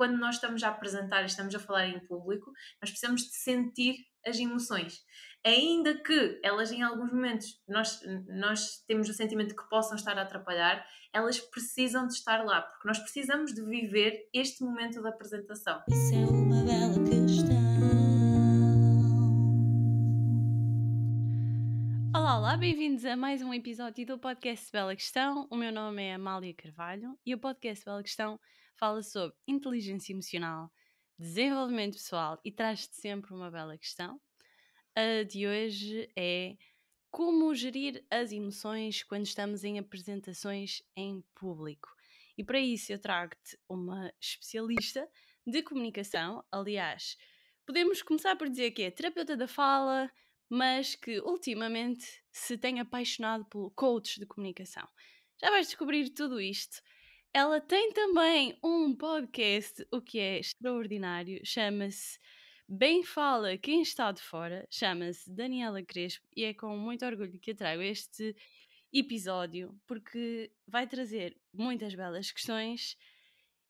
quando nós estamos a apresentar, e estamos a falar em público, nós precisamos de sentir as emoções. Ainda que elas em alguns momentos nós, nós temos o sentimento que possam estar a atrapalhar, elas precisam de estar lá, porque nós precisamos de viver este momento da apresentação. Isso é uma bela questão. Olá, olá, bem-vindos a mais um episódio do podcast Bela Questão. O meu nome é Amália Carvalho e o podcast Bela Questão fala sobre inteligência emocional, desenvolvimento pessoal e traz-te sempre uma bela questão. A de hoje é como gerir as emoções quando estamos em apresentações em público. E para isso eu trago-te uma especialista de comunicação, aliás, podemos começar por dizer que é terapeuta da fala, mas que ultimamente se tem apaixonado pelo coach de comunicação. Já vais descobrir tudo isto ela tem também um podcast, o que é extraordinário, chama-se Bem Fala Quem Está de Fora, chama-se Daniela Crespo e é com muito orgulho que eu trago este episódio porque vai trazer muitas belas questões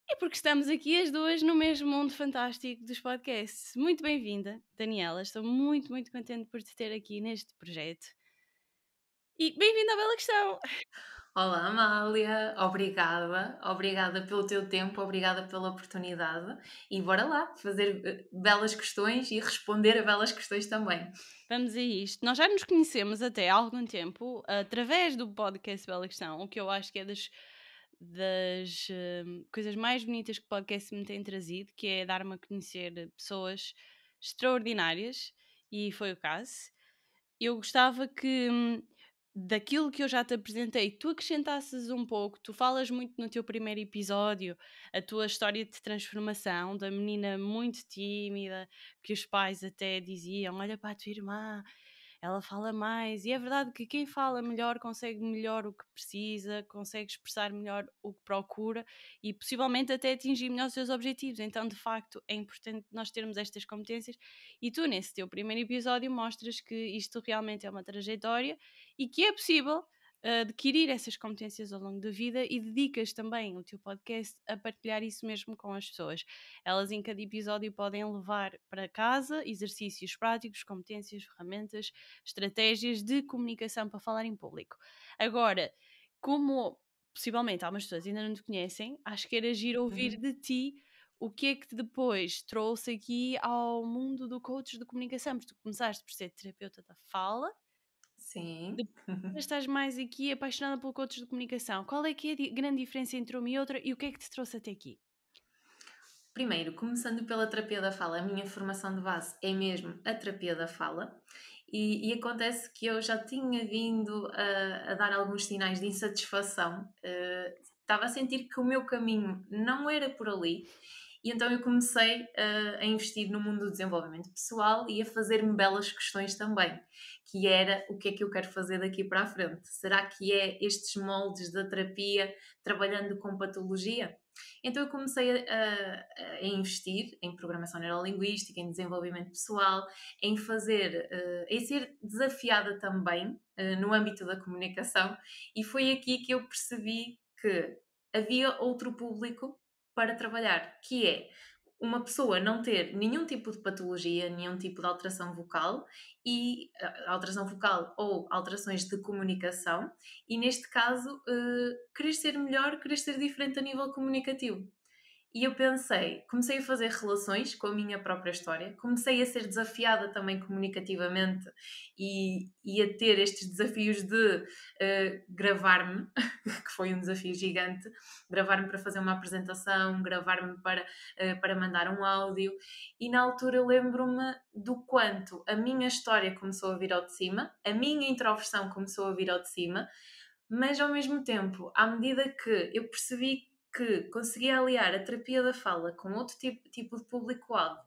e porque estamos aqui as duas no mesmo mundo fantástico dos podcasts. Muito bem-vinda, Daniela, estou muito, muito contente por te ter aqui neste projeto. E bem-vinda à Bela Questão! Olá, Amália, obrigada, obrigada pelo teu tempo, obrigada pela oportunidade e bora lá fazer eh, belas questões e responder a belas questões também. Vamos a isto. Nós já nos conhecemos até há algum tempo através do podcast Bela Questão, o que eu acho que é das, das hum, coisas mais bonitas que o podcast me tem trazido, que é dar-me a conhecer pessoas extraordinárias e foi o caso. Eu gostava que hum, daquilo que eu já te apresentei, tu acrescentasses um pouco, tu falas muito no teu primeiro episódio, a tua história de transformação da menina muito tímida, que os pais até diziam: Olha para a tua irmã, ela fala mais, e é verdade que quem fala melhor consegue melhor o que precisa, consegue expressar melhor o que procura e possivelmente até atingir melhor os seus objetivos. Então, de facto, é importante nós termos estas competências. E tu, nesse teu primeiro episódio, mostras que isto realmente é uma trajetória e que é possível adquirir essas competências ao longo da vida e dedicas também o teu podcast a partilhar isso mesmo com as pessoas. Elas em cada episódio podem levar para casa exercícios práticos, competências, ferramentas, estratégias de comunicação para falar em público. Agora, como possivelmente algumas pessoas ainda não te conhecem, acho que era giro ouvir uhum. de ti o que é que depois trouxe aqui ao mundo do coach de comunicação, porque tu começaste por ser terapeuta da fala Sim. Depois estás mais aqui apaixonada por coach de comunicação. Qual é que é a grande diferença entre uma e outra e o que é que te trouxe até aqui? Primeiro, começando pela terapia da fala, a minha formação de base é mesmo a terapia da fala, e, e acontece que eu já tinha vindo a, a dar alguns sinais de insatisfação, uh, estava a sentir que o meu caminho não era por ali, e então eu comecei uh, a investir no mundo do desenvolvimento pessoal e a fazer-me belas questões também, que era o que é que eu quero fazer daqui para a frente? Será que é estes moldes da terapia trabalhando com patologia? Então eu comecei a, a investir em programação neurolinguística, em desenvolvimento pessoal, em fazer, uh, em ser desafiada também uh, no âmbito da comunicação, e foi aqui que eu percebi que havia outro público para trabalhar, que é uma pessoa não ter nenhum tipo de patologia, nenhum tipo de alteração vocal e eh, alteração vocal ou alterações de comunicação e neste caso uh, querer ser melhor, querer ser diferente a nível comunicativo. E eu pensei, comecei a fazer relações com a minha própria história, comecei a ser desafiada também comunicativamente e, e a ter estes desafios de uh, gravar-me, que foi um desafio gigante, gravar-me para fazer uma apresentação, gravar-me para, uh, para mandar um áudio. E na altura eu lembro-me do quanto a minha história começou a vir ao de cima, a minha introversão começou a vir ao de cima, mas ao mesmo tempo, à medida que eu percebi que conseguia aliar a terapia da fala com outro tipo, tipo de público-alvo,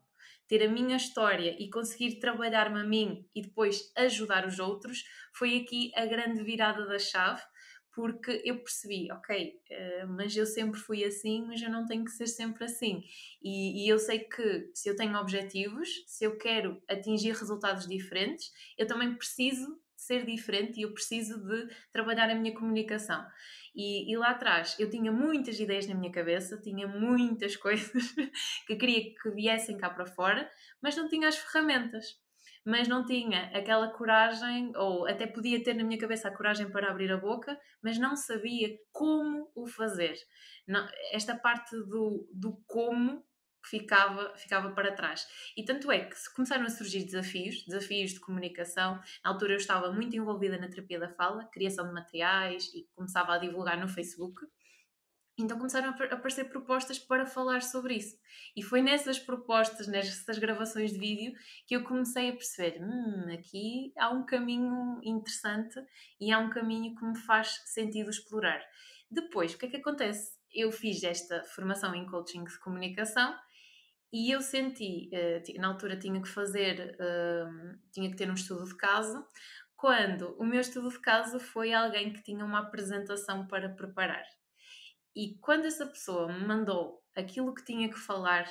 ter a minha história e conseguir trabalhar-me a mim e depois ajudar os outros, foi aqui a grande virada da chave, porque eu percebi, ok, eh, mas eu sempre fui assim, mas eu não tenho que ser sempre assim. E, e, eu sei que se eu tenho objetivos, se eu quero atingir resultados diferentes, eu também preciso ser diferente e eu preciso de trabalhar a minha comunicação. E, e, lá atrás eu tinha muitas ideias na minha cabeça, tinha muitas coisas que queria que viessem cá para fora, mas não tinha as ferramentas. Mas não tinha aquela coragem, ou até podia ter na minha cabeça a coragem para abrir a boca, mas não sabia como o fazer. Não, esta parte do, do como ficava, ficava para trás. E tanto é que se começaram a surgir desafios, desafios de comunicação, na altura eu estava muito envolvida na terapia da fala, criação de materiais e começava a divulgar no Facebook. Então começaram a aparecer propostas para falar sobre isso. E foi nessas propostas, nessas gravações de vídeo, que eu comecei a perceber: hum, aqui há um caminho interessante e há um caminho que me faz sentido explorar. Depois, o que é que acontece? Eu fiz esta formação em coaching de comunicação e eu senti, eh, na altura tinha que fazer, ehm, tinha que ter um estudo de caso, quando o meu estudo de caso foi alguém que tinha uma apresentação para preparar. E quando essa pessoa me mandou aquilo que tinha que falar,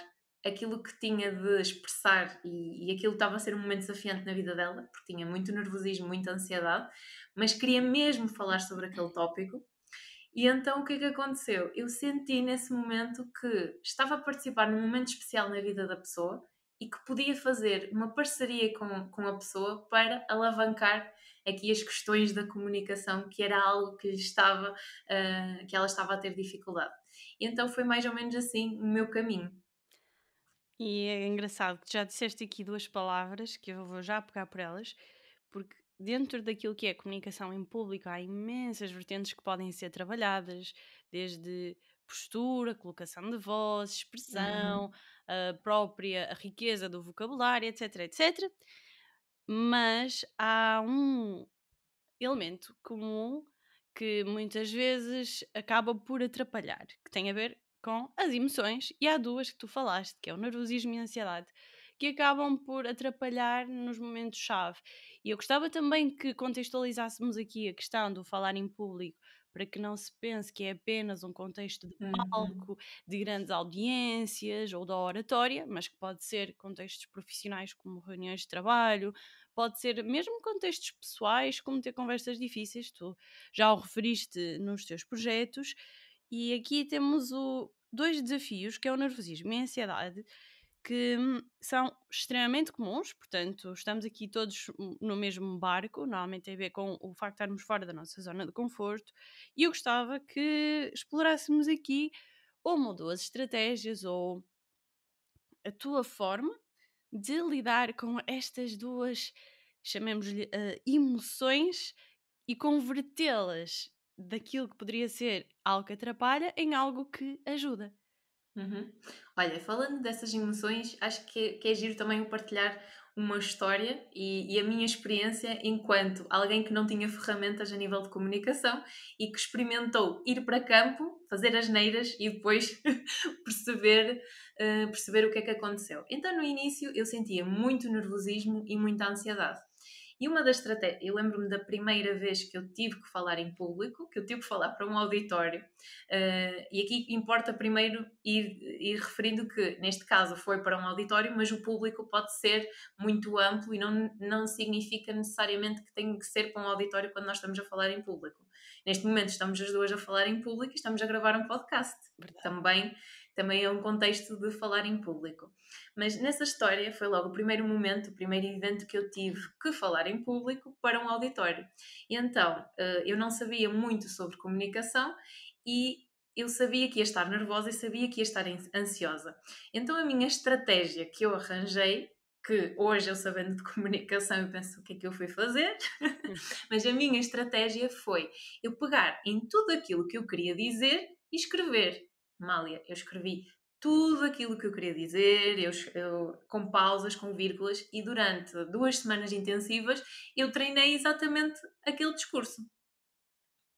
aquilo que tinha de expressar, e, e aquilo estava a ser um momento desafiante na vida dela, porque tinha muito nervosismo, muita ansiedade, mas queria mesmo falar sobre aquele tópico, e então o que é que aconteceu? Eu senti nesse momento que estava a participar num momento especial na vida da pessoa e que podia fazer uma parceria com, com a pessoa para alavancar aqui as questões da comunicação, que era algo que, estava, uh, que ela estava a ter dificuldade. E então foi mais ou menos assim o meu caminho. E é engraçado que já disseste aqui duas palavras que eu vou já pegar por elas, porque dentro daquilo que é comunicação em público, há imensas vertentes que podem ser trabalhadas, desde postura, colocação de voz, expressão, uhum. a própria riqueza do vocabulário, etc, etc. Mas há um elemento comum que muitas vezes acaba por atrapalhar, que tem a ver com as emoções, e há duas que tu falaste, que é o nervosismo e a ansiedade, que acabam por atrapalhar nos momentos-chave. E eu gostava também que contextualizássemos aqui a questão do falar em público para que não se pense que é apenas um contexto de uhum. palco, uhum. de grandes audiências ou da oratória, mas que pode ser contextos profissionais como reuniões de trabalho, pode ser mesmo contextos pessoais, como ter conversas difíceis, tu já o referiste nos teus projetos, e aqui temos o, dois desafios, que é o nervosismo e a ansiedade, que hum, são extremamente comuns, portanto, estamos aqui todos no mesmo barco, normalmente tem a ver com o facto de estarmos fora da nossa zona de conforto, e eu gostava que explorássemos aqui uma ou duas estratégias ou a tua forma de lidar com estas duas, chamemos-lhe, uh, emoções e convertê-las daquilo que poderia ser algo que atrapalha em algo que ajuda. Uhum. Olha, falando dessas emoções, acho que, que é giro também partilhar uma história e, e, a minha experiência enquanto alguém que não tinha ferramentas a nível de comunicação e que experimentou ir para campo, fazer as neiras e depois perceber, uh, perceber o que é que aconteceu. Então, no início, eu sentia muito nervosismo e muita ansiedade. E uma das estratégias, eu lembro-me da primeira vez que eu tive que falar em público, que eu tive que falar para um auditório, uh, e aqui importa primeiro ir, ir referindo que, neste caso, foi para um auditório, mas o público pode ser muito amplo e não, não significa necessariamente que tem que ser para um auditório quando nós estamos a falar em público. Neste momento estamos as duas a falar em público e estamos a gravar um podcast. Verdade. Também também é um contexto de falar em público. Mas nessa história foi logo o primeiro momento, o primeiro evento que eu tive que falar em público para um auditório. E então eh, eu não sabia muito sobre comunicação e eu sabia que ia estar nervosa e sabia que ia estar ansiosa. Então a minha estratégia que eu arranjei que hoje eu sabendo de comunicação eu penso o que é que eu fui fazer, mas a minha estratégia foi eu pegar em tudo aquilo que eu queria dizer e escrever. Mália, eu escrevi tudo aquilo que eu queria dizer, eu, eu, com pausas, com vírgulas, e durante duas semanas intensivas eu treinei exatamente aquele discurso.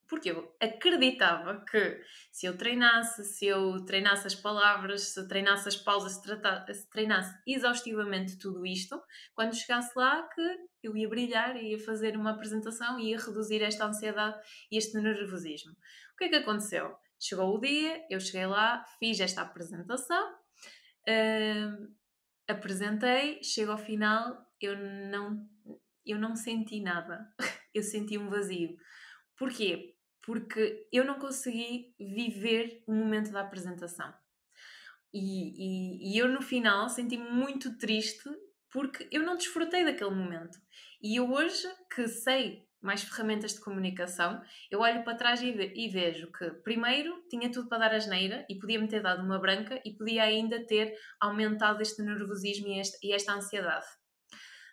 Porque eu acreditava que se eu treinasse, se eu treinasse as palavras, se eu treinasse as pausas, se, tratasse, se treinasse exaustivamente tudo isto, quando chegasse lá que eu ia brilhar, ia fazer uma apresentação, ia reduzir esta ansiedade e este nervosismo. O que é que aconteceu? Chegou o dia, eu cheguei lá, fiz esta apresentação, uh, apresentei, chego ao final, eu não, eu não senti nada, eu senti um vazio. Porquê? Porque eu não consegui viver o momento da apresentação. E, e, e eu no final senti muito triste porque eu não desfrutei daquele momento. E eu hoje que sei mais ferramentas de comunicação, eu olho para trás e, ve e vejo que, primeiro, tinha tudo para dar asneira e podia-me ter dado uma branca e podia ainda ter aumentado este nervosismo e, este, e esta ansiedade.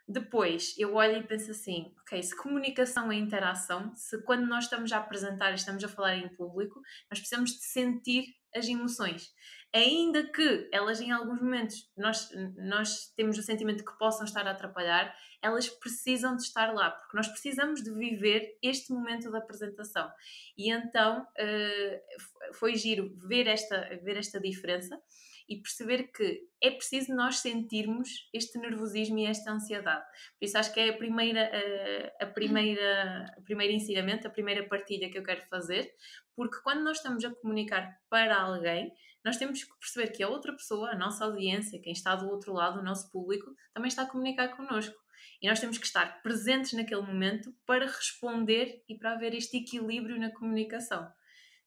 Depois, eu olho e penso assim, ok, se comunicação é interação, se quando nós estamos a apresentar, e estamos a falar em público, nós precisamos de sentir as emoções ainda que elas em alguns momentos nós, nós temos o sentimento que possam estar a atrapalhar, elas precisam de estar lá, porque nós precisamos de viver este momento da apresentação. E então uh, foi giro ver esta, ver esta diferença e perceber que é preciso nós sentirmos este nervosismo e esta ansiedade. Por isso acho que é a primeira, eh, a, primeira, a primeiro ensinamento, a primeira partilha que eu quero fazer, porque quando nós estamos a comunicar para alguém, nós temos que perceber que a outra pessoa, a nossa audiência, quem está do outro lado, o nosso público, também está a comunicar connosco. E nós temos que estar presentes naquele momento para responder e para haver este equilíbrio na comunicação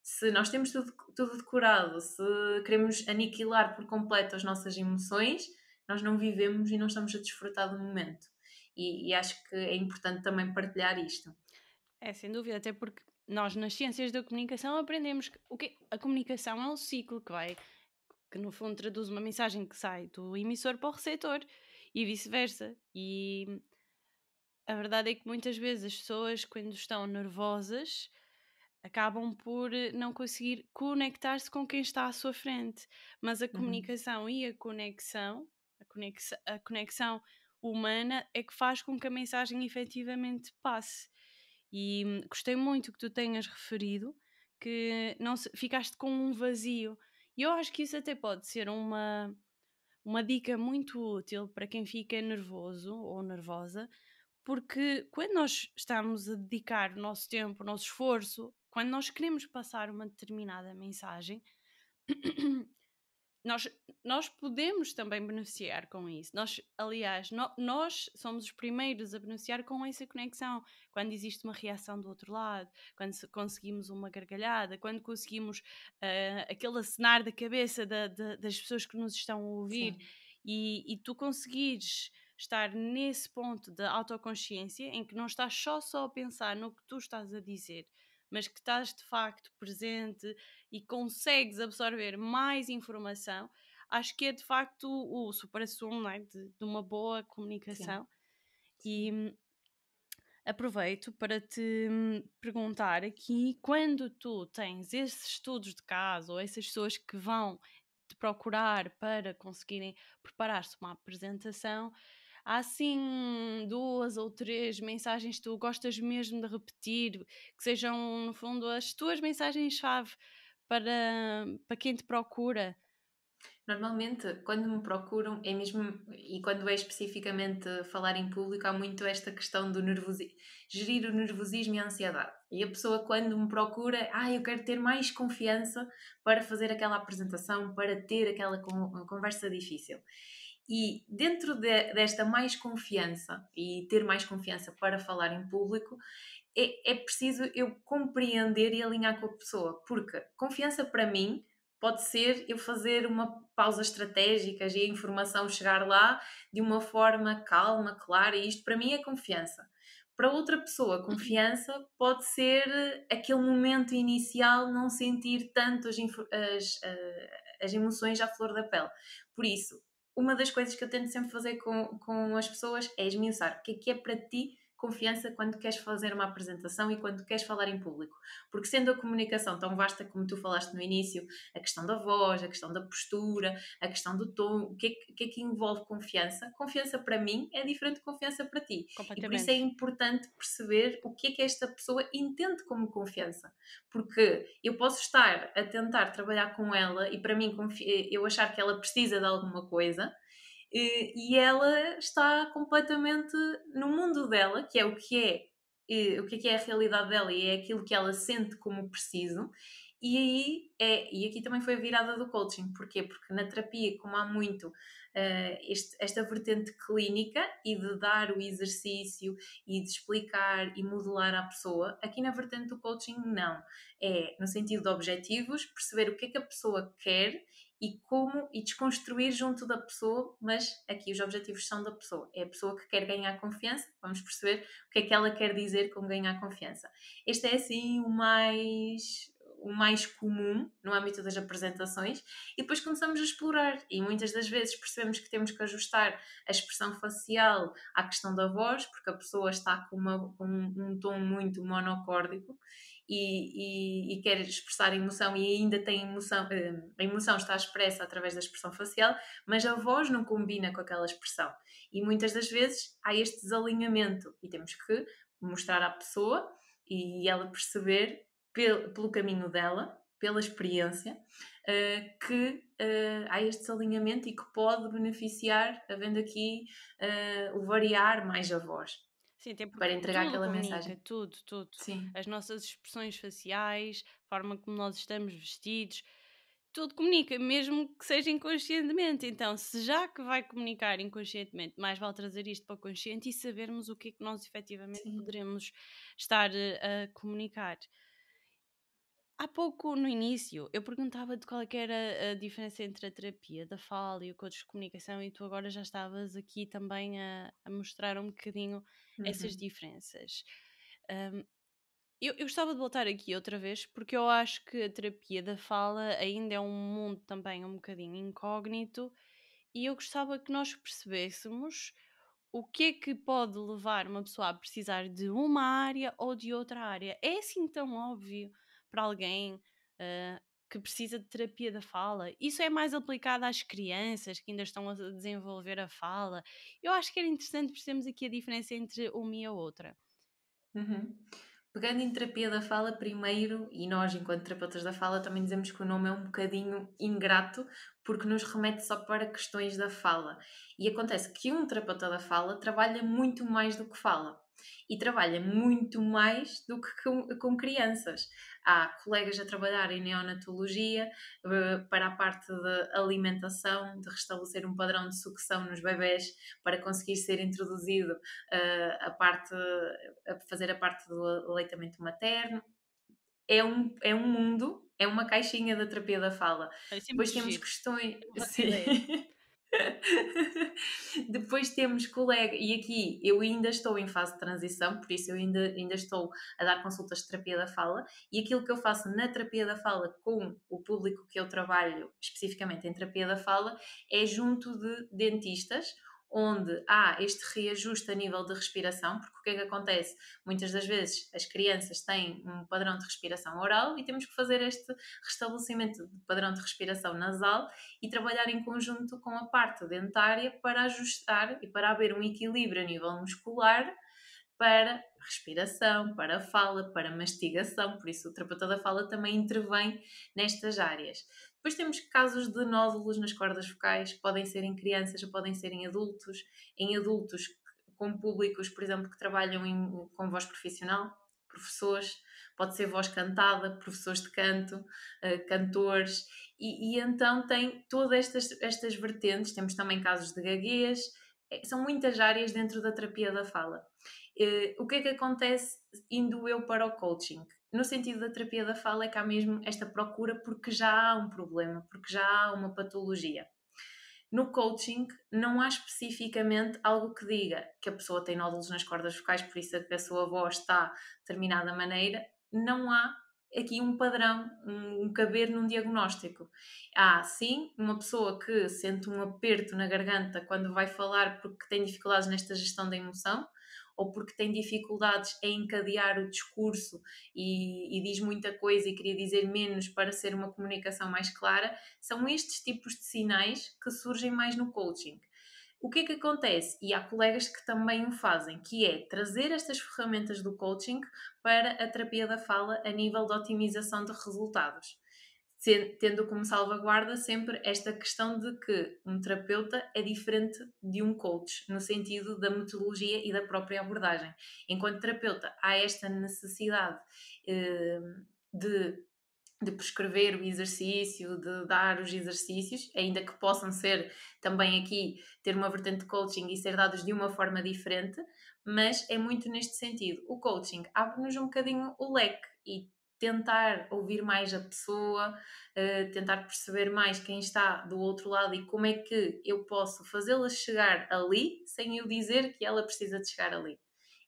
se nós temos tudo, tudo decorado, se queremos aniquilar por completo as nossas emoções, nós não vivemos e não estamos a desfrutar do momento. E, e, acho que é importante também partilhar isto. É, sem dúvida, até porque nós nas ciências da comunicação aprendemos que o que a comunicação é um ciclo que vai, que no fundo traduz uma mensagem que sai do emissor para o receptor e vice-versa. E a verdade é que muitas vezes as pessoas, quando estão nervosas, acabam por eh, não conseguir conectar-se com quem está à sua frente. Mas a uhum. comunicação uhum. e a conexão, a conexão, a conexão humana é que faz com que a mensagem efetivamente passe. E hum, gostei muito que tu tenhas referido que não se, ficaste com um vazio. E eu acho que isso até pode ser uma, uma dica muito útil para quem fica nervoso ou nervosa, porque quando nós estamos a dedicar o nosso tempo, o nosso esforço quando nós queremos passar uma determinada mensagem, nós, nós podemos também beneficiar com isso. Nós, aliás, no, nós somos os primeiros a beneficiar com essa conexão. Quando existe uma reação do outro lado, quando conseguimos uma gargalhada, quando conseguimos uh, aquele acenar da cabeça da, da, das pessoas que nos estão a ouvir e, e tu conseguires estar nesse ponto de autoconsciência em que não estás só só a pensar no que tu estás a dizer, mas que estás de facto presente e consegues absorver mais informação, acho que é de facto o, o supra-sumo é? de, de, uma boa comunicação. Sim. E hum, aproveito para te hum, perguntar aqui quando tu tens esses estudos de caso ou essas pessoas que vão te procurar para conseguirem preparar-se uma apresentação há assim duas ou três mensagens que tu gostas mesmo de repetir, que sejam, no fundo, as tuas mensagens-chave para, para quem te procura? Normalmente, quando me procuram, é mesmo, e quando é especificamente falar em público, há muito esta questão do nervosismo, gerir o nervosismo e a ansiedade. E a pessoa, quando me procura, ah, eu quero ter mais confiança para fazer aquela apresentação, para ter aquela conversa difícil. E dentro de, desta mais confiança e ter mais confiança para falar em público, é, é preciso eu compreender e alinhar com a pessoa, porque confiança para mim pode ser eu fazer uma pausa estratégica e a informação chegar lá de uma forma calma, clara, e isto para mim é confiança. Para outra pessoa, uhum. confiança pode ser aquele momento inicial não sentir tanto as, as, eh, as emoções à flor da pele. Por isso, uma das coisas que eu tento sempre fazer com, com as pessoas é esmiuçar o que é que é para ti confiança quando queres fazer uma apresentação e quando queres falar em público. Porque sendo a comunicação tão vasta como tu falaste no início, a questão da voz, a questão da postura, a questão do tom, o que é que, é que envolve confiança? Confiança para mim é diferente de confiança para ti. E por isso é importante perceber o que é que esta pessoa entende como confiança. Porque eu posso estar a tentar trabalhar com ela e para mim eu achar que ela precisa de alguma coisa, e ela está completamente no mundo dela, que é o que é, o é que é, a realidade dela e é aquilo que ela sente como preciso. E aí é, e aqui também foi a virada do coaching, porquê? Porque na terapia, como há muito uh, este, esta vertente clínica e de dar o exercício e de explicar e modelar à pessoa, aqui na vertente do coaching não. É no sentido de objetivos, perceber o que é que a pessoa quer e como e desconstruir junto da pessoa, mas aqui os objetivos são da pessoa. É a pessoa que quer ganhar confiança, vamos perceber o que é que ela quer dizer com ganhar confiança. Este é assim o mais o mais comum no âmbito das apresentações e depois começamos a explorar e muitas das vezes percebemos que temos que ajustar a expressão facial à questão da voz, porque a pessoa está com, uma, com um tom muito monocórdico e, e, e, quer expressar emoção e ainda tem emoção, eh, a emoção está expressa através da expressão facial, mas a voz não combina com aquela expressão. E muitas das vezes há este desalinhamento e temos que mostrar à pessoa e ela perceber pelo caminho dela, pela experiência, eh, que eh, há este alinhamento e que pode beneficiar, havendo aqui eh, o variar mais a voz. Sim, para entregar aquela comunica, mensagem. Tudo, tudo. Sim. As nossas expressões faciais, a forma como nós estamos vestidos, tudo comunica, mesmo que seja inconscientemente. Então, se já que vai comunicar inconscientemente, mais vale trazer isto para o consciente e sabermos o que é que nós efetivamente Sim. poderemos estar a, a comunicar há pouco no início eu perguntava-te qual é era a diferença entre a terapia da fala e o coach de comunicação e tu agora já estavas aqui também a, a mostrar um bocadinho uhum. essas diferenças. Um, eu, eu gostava de voltar aqui outra vez porque eu acho que a terapia da fala ainda é um mundo também um bocadinho incógnito e eu gostava que nós percebêssemos o que é que pode levar uma pessoa a precisar de uma área ou de outra área. É assim tão óbvio para alguém uh, que precisa de terapia da fala. Isso é mais aplicado às crianças que ainda estão a desenvolver a fala. Eu acho que era interessante percebermos aqui a diferença entre uma e a outra. Uhum. Pegando em terapia da fala primeiro, e nós, enquanto terapeutas da fala, também dizemos que o nome é um bocadinho ingrato, porque nos remete só para questões da fala. E acontece que um terapeuta da fala trabalha muito mais do que fala e trabalha muito mais do que com, com crianças. Há colegas a trabalhar em neonatologia eh, para a parte de alimentação, de restabelecer um padrão de sucção nos bebés para conseguir ser introduzido eh, a parte, a fazer a parte do aleitamento materno. É um, é um mundo é uma caixinha da terapia da fala. É Depois temos giro. questões. Sim. Depois temos colega, e aqui eu ainda estou em fase de transição, por isso eu ainda, ainda estou a dar consultas de terapia da fala, e aquilo que eu faço na terapia da fala com o público que eu trabalho, especificamente em terapia da fala, é junto de dentistas onde há este reajuste a nível de respiração, porque o que é que acontece? Muitas das vezes as crianças têm um padrão de respiração oral e temos que fazer este restabelecimento do padrão de respiração nasal e trabalhar em conjunto com a parte dentária para ajustar e para haver um equilíbrio a nível muscular para respiração, para fala, para mastigação, por isso o terapeuta da fala também intervém nestas áreas. Depois temos casos de nódulos nas cordas focais, que podem ser em crianças ou podem ser em adultos, em adultos com públicos, por exemplo, que trabalham em, com voz profissional, professores, pode ser voz cantada, professores de canto, uh, cantores, e, e, então tem todas estas, estas vertentes, temos também casos de gaguez, eh, são muitas áreas dentro da terapia da fala. Uh, o que é que acontece indo eu para o coaching? no sentido da terapia da fala é que há mesmo esta procura porque já há um problema, porque já há uma patologia. No coaching, não há especificamente algo que diga que a pessoa tem nódulos nas cordas vocais, por isso é a sua voz está de determinada maneira. Não há aqui um padrão, um, caber num diagnóstico. Há sim uma pessoa que sente um aperto na garganta quando vai falar porque tem dificuldades nesta gestão da emoção, ou porque tem dificuldades em encadear o discurso e, e diz muita coisa e queria dizer menos para ser uma comunicação mais clara, são estes tipos de sinais que surgem mais no coaching. O que é que acontece? E há colegas que também o fazem, que é trazer estas ferramentas do coaching para a terapia da fala a nível de otimização de resultados tendo como salvaguarda sempre esta questão de que um terapeuta é diferente de um coach, no sentido da metodologia e da própria abordagem. Enquanto terapeuta, há esta necessidade eh, de, de prescrever o exercício, de dar os exercícios, ainda que possam ser também aqui ter uma vertente de coaching e ser dados de uma forma diferente, mas é muito neste sentido. O coaching abre-nos um bocadinho o leque e tentar ouvir mais a pessoa, uh, tentar perceber mais quem está do outro lado e como é que eu posso fazê-la chegar ali sem eu dizer que ela precisa de chegar ali.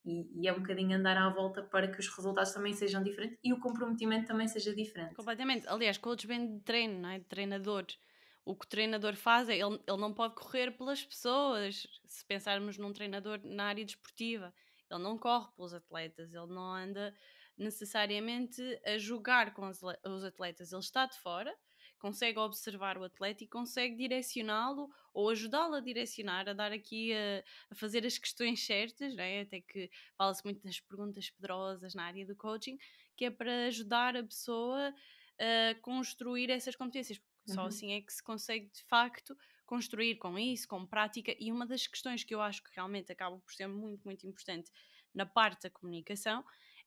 E, e, é um bocadinho andar à volta para que os resultados também sejam diferentes e o comprometimento também seja diferente. Completamente. Aliás, coach vem de treino, não é? De treinadores. O que o treinador faz é ele, ele não pode correr pelas pessoas. Se pensarmos num treinador na área desportiva, ele não corre pelos atletas, ele não anda necessariamente a jogar com os atletas. Ele está de fora, consegue observar o atleta e consegue direcioná-lo ou ajudá-lo a direcionar, a dar aqui a, a fazer as questões certas, né? até que fala-se muito das perguntas pedrosas na área do coaching, que é para ajudar a pessoa a construir essas competências. Uhum. Só assim é que se consegue de facto construir com isso, com prática. E uma das questões que eu acho que realmente acaba por ser muito, muito importante na parte da comunicação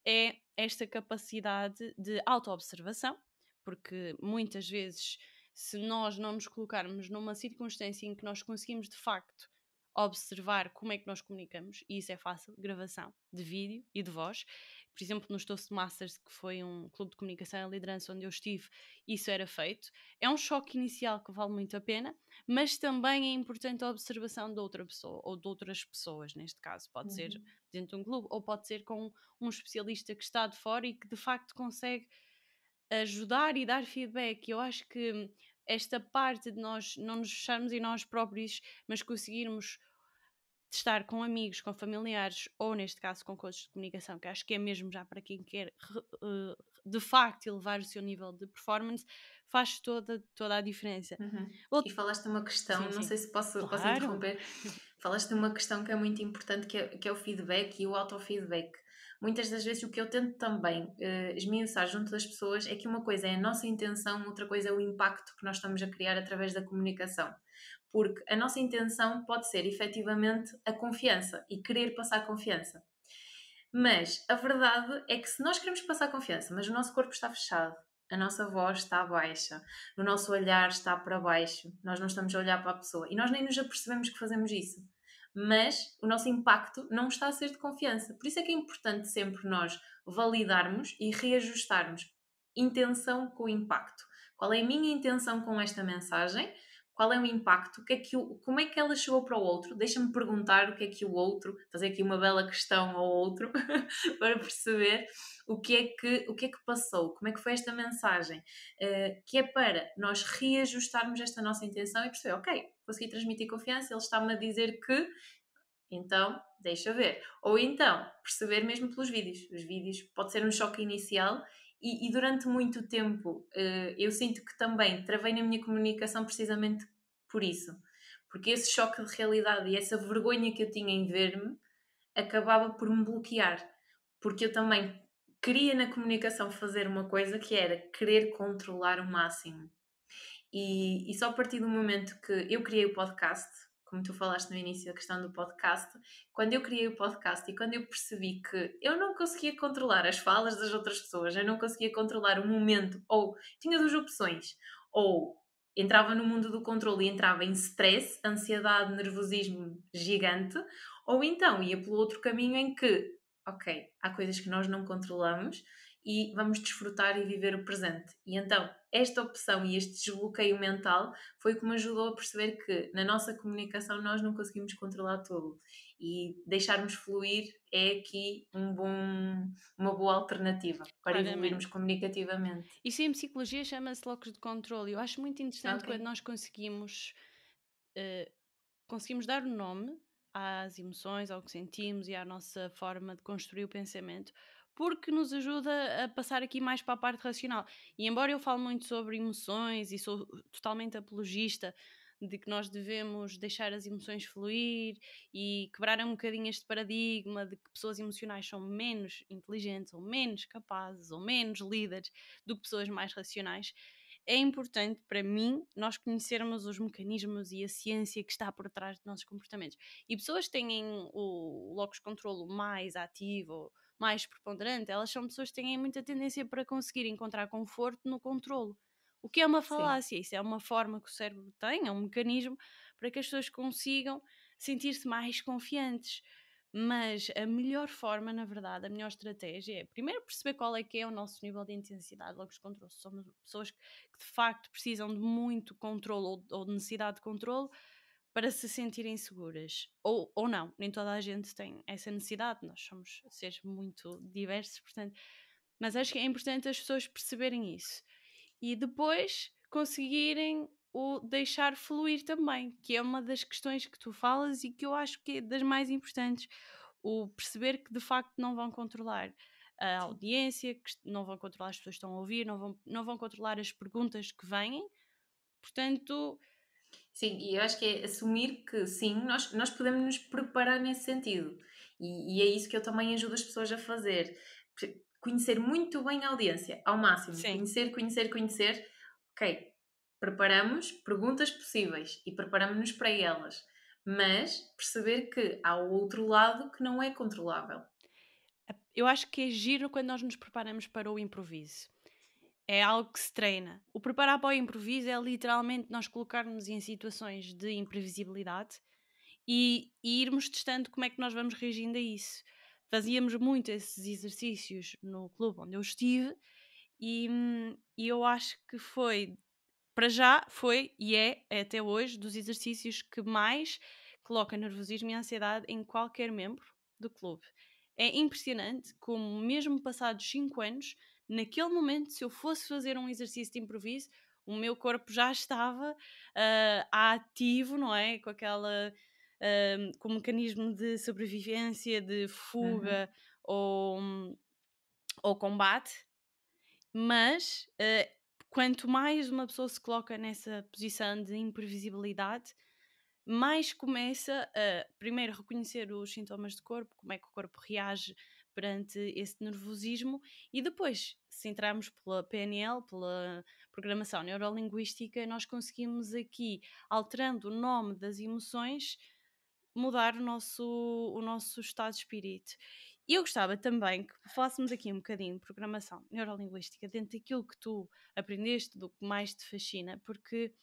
é esta capacidade de autoobservação, porque muitas vezes, se nós não nos colocarmos numa circunstância em que nós conseguimos de facto observar como é que nós comunicamos, e isso é fácil, gravação de vídeo e de voz, por exemplo, nos Toastmasters, que foi um clube de comunicação e liderança onde eu estive, isso era feito. É um choque inicial que vale muito a pena, mas também é importante a observação de outra pessoa, ou de outras pessoas, neste caso. Pode uhum. ser dentro de um clube, ou pode ser com um especialista que está de fora e que de facto consegue ajudar e dar feedback. Eu acho que esta parte de nós não nos fecharmos em nós próprios, mas conseguirmos de estar com amigos, com familiares ou, neste caso, com coaches de comunicação, que acho que é mesmo já para quem quer eh, de facto elevar o seu nível de performance, faz toda, toda a diferença. Uhum. Outro... E falaste uma questão, sim, sim. não sei se posso, claro. posso interromper, falaste uma questão que é muito importante, que é, que é o feedback e o autofeedback. Muitas das vezes o que eu tento também uh, esmiuçar junto das pessoas é que uma coisa é a nossa intenção, outra coisa é o impacto que nós estamos a criar através da comunicação porque a nossa intenção pode ser efetivamente a confiança e querer passar confiança. Mas a verdade é que se nós queremos passar confiança, mas o nosso corpo está fechado, a nossa voz está baixa, o nosso olhar está para baixo, nós não estamos a olhar para a pessoa e nós nem nos apercebemos que fazemos isso. Mas o nosso impacto não está a ser de confiança. Por isso é que é importante sempre nós validarmos e reajustarmos intenção com impacto. Qual é a minha intenção com esta mensagem? qual é o impacto, o que é que o, como é que ela chegou para o outro, deixa-me perguntar o que é que o outro, fazer aqui uma bela questão ao outro para perceber o que, é que, o que é que passou, como é que foi esta mensagem, uh, que é para nós reajustarmos esta nossa intenção e perceber, ok, consegui transmitir confiança, ele está-me a dizer que então, deixa ver. Ou então, perceber mesmo pelos vídeos. Os vídeos pode ser um choque inicial e, e durante muito tempo uh, eu sinto que também travei na minha comunicação precisamente por isso. Porque esse choque de realidade e essa vergonha que eu tinha em ver-me acabava por me bloquear. Porque eu também queria na comunicação fazer uma coisa que era querer controlar o máximo. E, e só a partir do momento que eu criei o podcast, como tu falaste no início, a questão do podcast. Quando eu criei o podcast e quando eu percebi que eu não conseguia controlar as falas das outras pessoas, eu não conseguia controlar o momento, ou tinha duas opções, ou entrava no mundo do controle e entrava em stress, ansiedade, nervosismo gigante, ou então ia pelo outro caminho em que, ok, há coisas que nós não controlamos e vamos desfrutar e viver o presente. E então, esta opção e este desbloqueio mental foi o que me ajudou a perceber que na nossa comunicação nós não conseguimos controlar tudo e deixarmos fluir é aqui um bom, uma boa alternativa para evoluirmos comunicativamente. Isso em psicologia chama-se locos de controle. Eu acho muito interessante okay. quando nós conseguimos, uh, conseguimos dar o nome às emoções, ao que sentimos e à nossa forma de construir o pensamento porque nos ajuda a passar aqui mais para a parte racional. E embora eu fale muito sobre emoções e sou totalmente apologista de que nós devemos deixar as emoções fluir e quebrar um bocadinho este paradigma de que pessoas emocionais são menos inteligentes ou menos capazes ou menos líderes do que pessoas mais racionais, é importante para mim nós conhecermos os mecanismos e a ciência que está por trás de nossos comportamentos. E pessoas que têm o locus controlo mais ativo mais preponderante, elas são pessoas que têm muita tendência para conseguir encontrar conforto no controlo. O que é uma falácia, Sim. isso é uma forma que o cérebro tem, é um mecanismo para que as pessoas consigam sentir-se mais confiantes. Mas a melhor forma, na verdade, a melhor estratégia é primeiro perceber qual é que é o nosso nível de intensidade, logo controle. Se Somos pessoas que de facto precisam de muito controle ou, de necessidade de controle para se sentirem seguras. Ou, ou não, nem toda a gente tem essa necessidade, nós somos seres muito diversos, portanto. Mas acho que é importante as pessoas perceberem isso. E depois conseguirem o deixar fluir também, que é uma das questões que tu falas e que eu acho que é das mais importantes. O perceber que de facto não vão controlar a audiência, que não vão controlar as pessoas que estão a ouvir, não vão, não vão controlar as perguntas que vêm. Portanto, Sim, e eu acho que é assumir que sim, nós, nós podemos nos preparar nesse sentido. E, e é isso que eu também ajudo as pessoas a fazer. Conhecer muito bem a audiência, ao máximo. Sim. Conhecer, conhecer, conhecer. Ok, preparamos perguntas possíveis e preparamos-nos para elas, mas perceber que há o outro lado que não é controlável. Eu acho que é giro quando nós nos preparamos para o improviso é algo que se treina. O preparar para o improviso é literalmente nós colocarmos em situações de imprevisibilidade e, e irmos testando como é que nós vamos reagindo a isso. Fazíamos muito esses exercícios no clube onde eu estive e, e eu acho que foi, para já, foi e é até hoje dos exercícios que mais coloca nervosismo e ansiedade em qualquer membro do clube. É impressionante como, mesmo passados 5 anos, naquele momento, se eu fosse fazer um exercício de improviso, o meu corpo já estava uh, ativo, não é? Com aquela. Uh, com o mecanismo de sobrevivência, de fuga uhum. ou, ou combate. Mas uh, quanto mais uma pessoa se coloca nessa posição de imprevisibilidade, mais começa a primeiro reconhecer os sintomas do corpo, como é que o corpo reage perante esse nervosismo e depois, se entrarmos pela PNL, pela programação neurolinguística, nós conseguimos aqui, alterando o nome das emoções, mudar o nosso, o nosso estado de espírito. E eu gostava também que falássemos aqui um bocadinho de programação neurolinguística dentro daquilo que tu aprendeste, do que mais te fascina, porque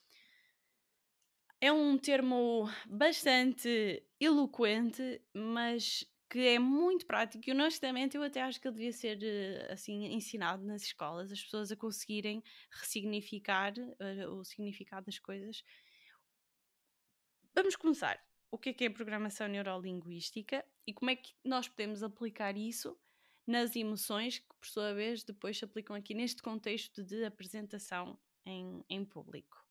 é um termo bastante eloquente, mas que é muito prático e honestamente eu até acho que ele devia ser eh, assim ensinado nas escolas, as pessoas a conseguirem ressignificar eh, o significado das coisas. Vamos começar. O que é que é programação neurolinguística e como é que nós podemos aplicar isso nas emoções que, por sua vez, depois se aplicam aqui neste contexto de apresentação em, em público?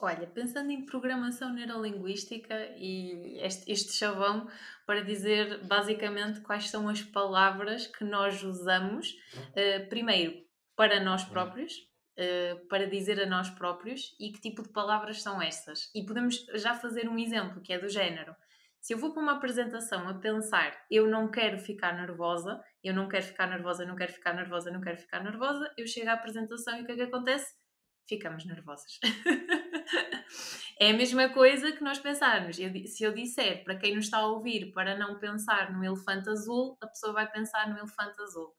Olha, pensando em programação neurolinguística e este, este chavão para dizer basicamente quais são as palavras que nós usamos, uh, primeiro para nós uhum. próprios, uh, para dizer a nós próprios e que tipo de palavras são essas. E podemos já fazer um exemplo que é do género. Se eu vou para uma apresentação a pensar, eu não quero ficar nervosa, eu não quero ficar nervosa, não quero ficar nervosa, não quero ficar nervosa, eu chego à apresentação e o que é que acontece? Ficamos nervosas. é a mesma coisa que nós pensarmos. Eu, se eu disser para quem nos está a ouvir para não pensar no elefante azul, a pessoa vai pensar no elefante azul.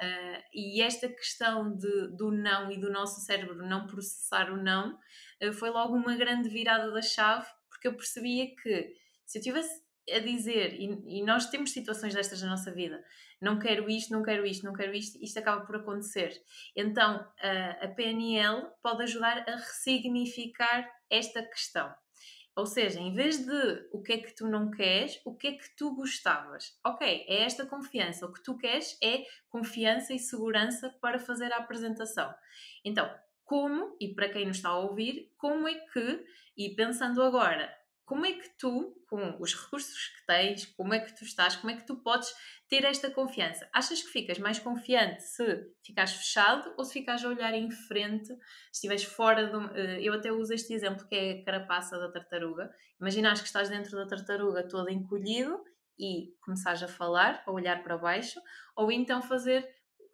Uh, e esta questão de, do não e do nosso cérebro não processar o não uh, foi logo uma grande virada da chave, porque eu percebia que se eu tivesse a dizer, e, e, nós temos situações destas na nossa vida, não quero isto, não quero isto, não quero isto, isto acaba por acontecer. Então, a, a PNL pode ajudar a ressignificar esta questão. Ou seja, em vez de o que é que tu não queres, o que é que tu gostavas? Ok, é esta confiança. O que tu queres é confiança e segurança para fazer a apresentação. Então, como, e para quem nos está a ouvir, como é que, e pensando agora como é que tu, com os recursos que tens, como é que tu estás, como é que tu podes ter esta confiança? Achas que ficas mais confiante se ficares fechado ou se ficares a olhar em frente, se estiveres fora do. Eh, eu até uso este exemplo que é a carapaça da tartaruga. Imaginas que estás dentro da tartaruga todo encolhido e começares a falar, a olhar para baixo, ou então fazer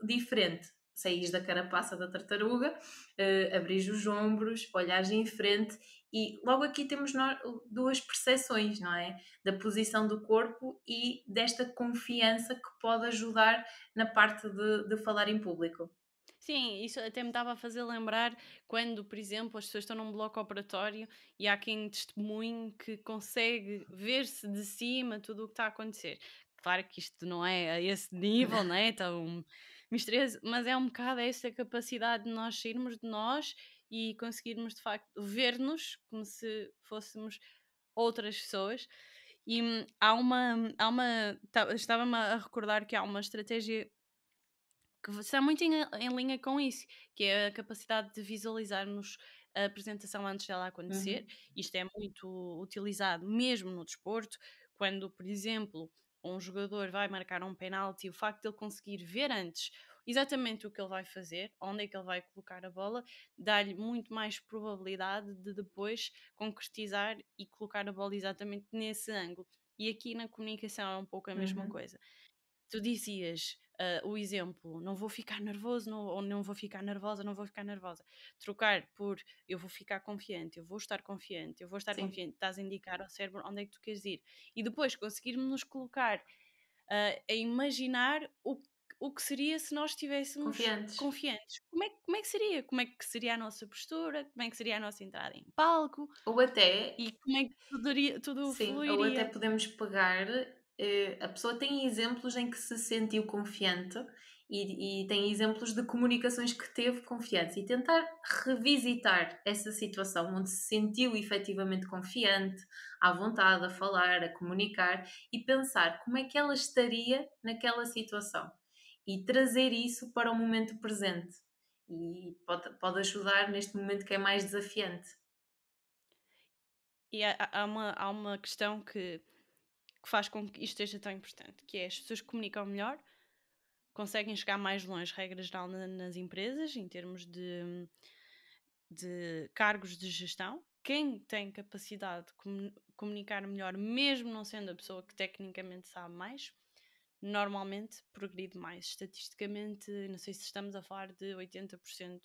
diferente, saís da carapaça da tartaruga, uh, eh, abris os ombros, olhares em frente e logo aqui temos duas percepções, não é? Da posição do corpo e desta confiança que pode ajudar na parte de, de falar em público. Sim, isso até me estava a fazer lembrar quando, por exemplo, as pessoas estão num bloco operatório e há quem testemunhe que consegue ver-se de cima tudo o que está a acontecer. Claro que isto não é a esse nível, não é? Então, mistureza, mas é um bocado essa capacidade de nós sairmos de nós e conseguirmos de facto ver-nos como se fôssemos outras pessoas. E hum, há uma. Hum, há uma Estava-me a recordar que há uma estratégia que está é muito em, em, linha com isso, que é a capacidade de visualizarmos a apresentação antes dela acontecer. Uhum. Isto é muito utilizado mesmo no desporto, quando, por exemplo, um jogador vai marcar um penalti, o facto de ele conseguir ver antes exatamente o que ele vai fazer, onde é que ele vai colocar a bola, dá-lhe muito mais probabilidade de depois concretizar e colocar a bola exatamente nesse ângulo. E aqui na comunicação é um pouco a mesma uhum. coisa. Tu dizias, uh, o exemplo, não vou ficar nervoso, não, ou não vou ficar nervosa, não vou ficar nervosa. Trocar por eu vou ficar confiante, eu vou estar confiante, eu vou estar Sim. confiante, estás a indicar ao cérebro onde é que tu queres ir. E depois conseguirmos colocar uh, a imaginar o o que seria se nós estivéssemos confiantes. confiantes. Como, é, como é que seria? Como é que seria a nossa postura? Como é que seria a nossa entrada em palco? Ou até. E como é que tudo, tudo sim, fluiria? Ou até podemos pegar eh, a pessoa tem exemplos em que se sentiu confiante e, e, tem exemplos de comunicações que teve confiança e tentar revisitar essa situação onde se sentiu efetivamente confiante, à vontade a falar, a comunicar e pensar como é que ela estaria naquela situação e trazer isso para o momento presente e pode, pode ajudar neste momento que é mais desafiante. E há, há uma, há uma questão que que faz com que isto seja tão importante, que é as pessoas comunicam melhor, conseguem chegar mais longe, regra geral, na, nas empresas, em termos de, de cargos de gestão. Quem tem capacidade de comunicar melhor, mesmo não sendo a pessoa que tecnicamente sabe mais, normalmente progride mais. Estatisticamente, não sei se estamos a falar de 80%,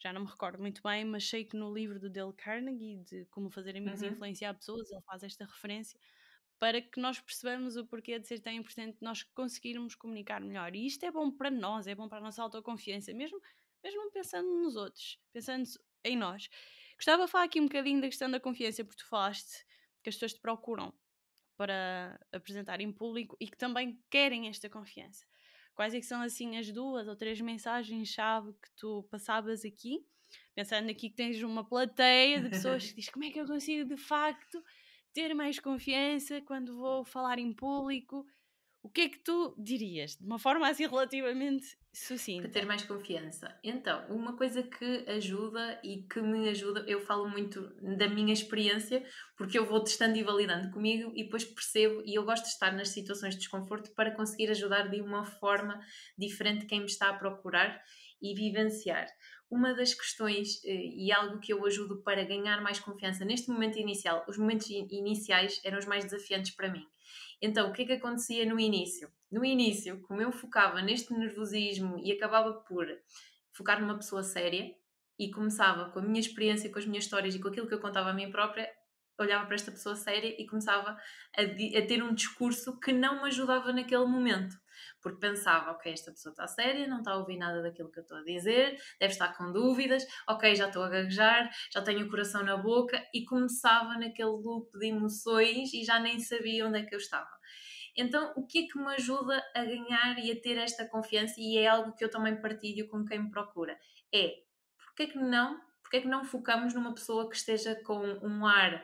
já não me recordo muito bem, mas sei que no livro do Dale Carnegie, de Como Fazer Amigos uhum. e Influenciar Pessoas, ele faz esta referência para que nós percebamos o porquê de ser tão importante nós conseguirmos comunicar melhor. E isto é bom para nós, é bom para a nossa autoconfiança, mesmo, mesmo pensando nos outros, pensando em nós. Gostava de falar aqui um bocadinho da questão da confiança, porque tu falaste que as pessoas te procuram para apresentar em público e que também querem esta confiança. Quais é que são assim as duas ou três mensagens-chave que tu passavas aqui? Pensando aqui que tens uma plateia de pessoas que diz como é que eu consigo de facto ter mais confiança quando vou falar em público. O que é que tu dirias, de uma forma assim relativamente sucinta? Para ter mais confiança. Então, uma coisa que ajuda e que me ajuda, eu falo muito da minha experiência, porque eu vou testando e validando comigo e depois percebo, e eu gosto de estar nas situações de desconforto para conseguir ajudar de uma forma diferente quem me está a procurar e vivenciar uma das questões eh, e algo que eu ajudo para ganhar mais confiança neste momento inicial, os momentos iniciais eram os mais desafiantes para mim. Então, o que é que acontecia no início? No início, como eu focava neste nervosismo e acabava por focar numa pessoa séria e começava com a minha experiência, com as minhas histórias e com aquilo que eu contava a mim própria, olhava para esta pessoa séria e começava a, a ter um discurso que não me ajudava naquele momento porque pensava, ok, esta pessoa está séria, não está a ouvir nada daquilo que eu estou a dizer, deve estar com dúvidas, ok, já estou a gaguejar, já tenho o coração na boca e começava naquele loop de emoções e já nem sabia onde é que eu estava. Então, o que é que me ajuda a ganhar e a ter esta confiança? E é algo que eu também partilho com quem me procura. É, porque é que não porque é que não focamos numa pessoa que esteja com um ar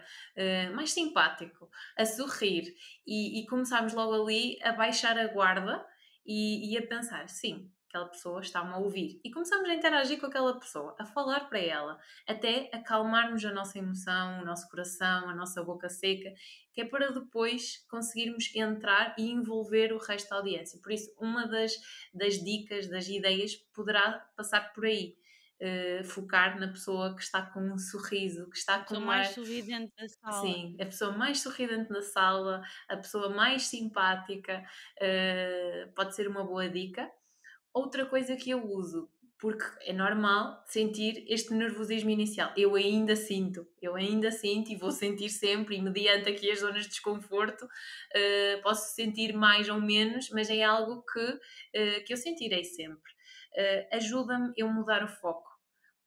uh, mais simpático, a sorrir e, e começarmos logo ali a baixar a guarda e, e a pensar, sim, aquela pessoa está-me a ouvir. E começamos a interagir com aquela pessoa, a falar para ela, até acalmarmos a nossa emoção, o nosso coração, a nossa boca seca, que é para depois conseguirmos entrar e envolver o resto da audiência. Por isso, uma das, das dicas, das ideias, poderá passar por aí uh, focar na pessoa que está com um sorriso, que está com a mais sorridente da sala. Sim, a pessoa mais sorridente da sala, a pessoa mais simpática, uh, pode ser uma boa dica. Outra coisa que eu uso, porque é normal sentir este nervosismo inicial. Eu ainda sinto, eu ainda sinto e vou sentir sempre, e mediante aqui as zonas de desconforto, uh, posso sentir mais ou menos, mas é algo que, uh, que eu sentirei sempre. Uh, Ajuda-me eu mudar o foco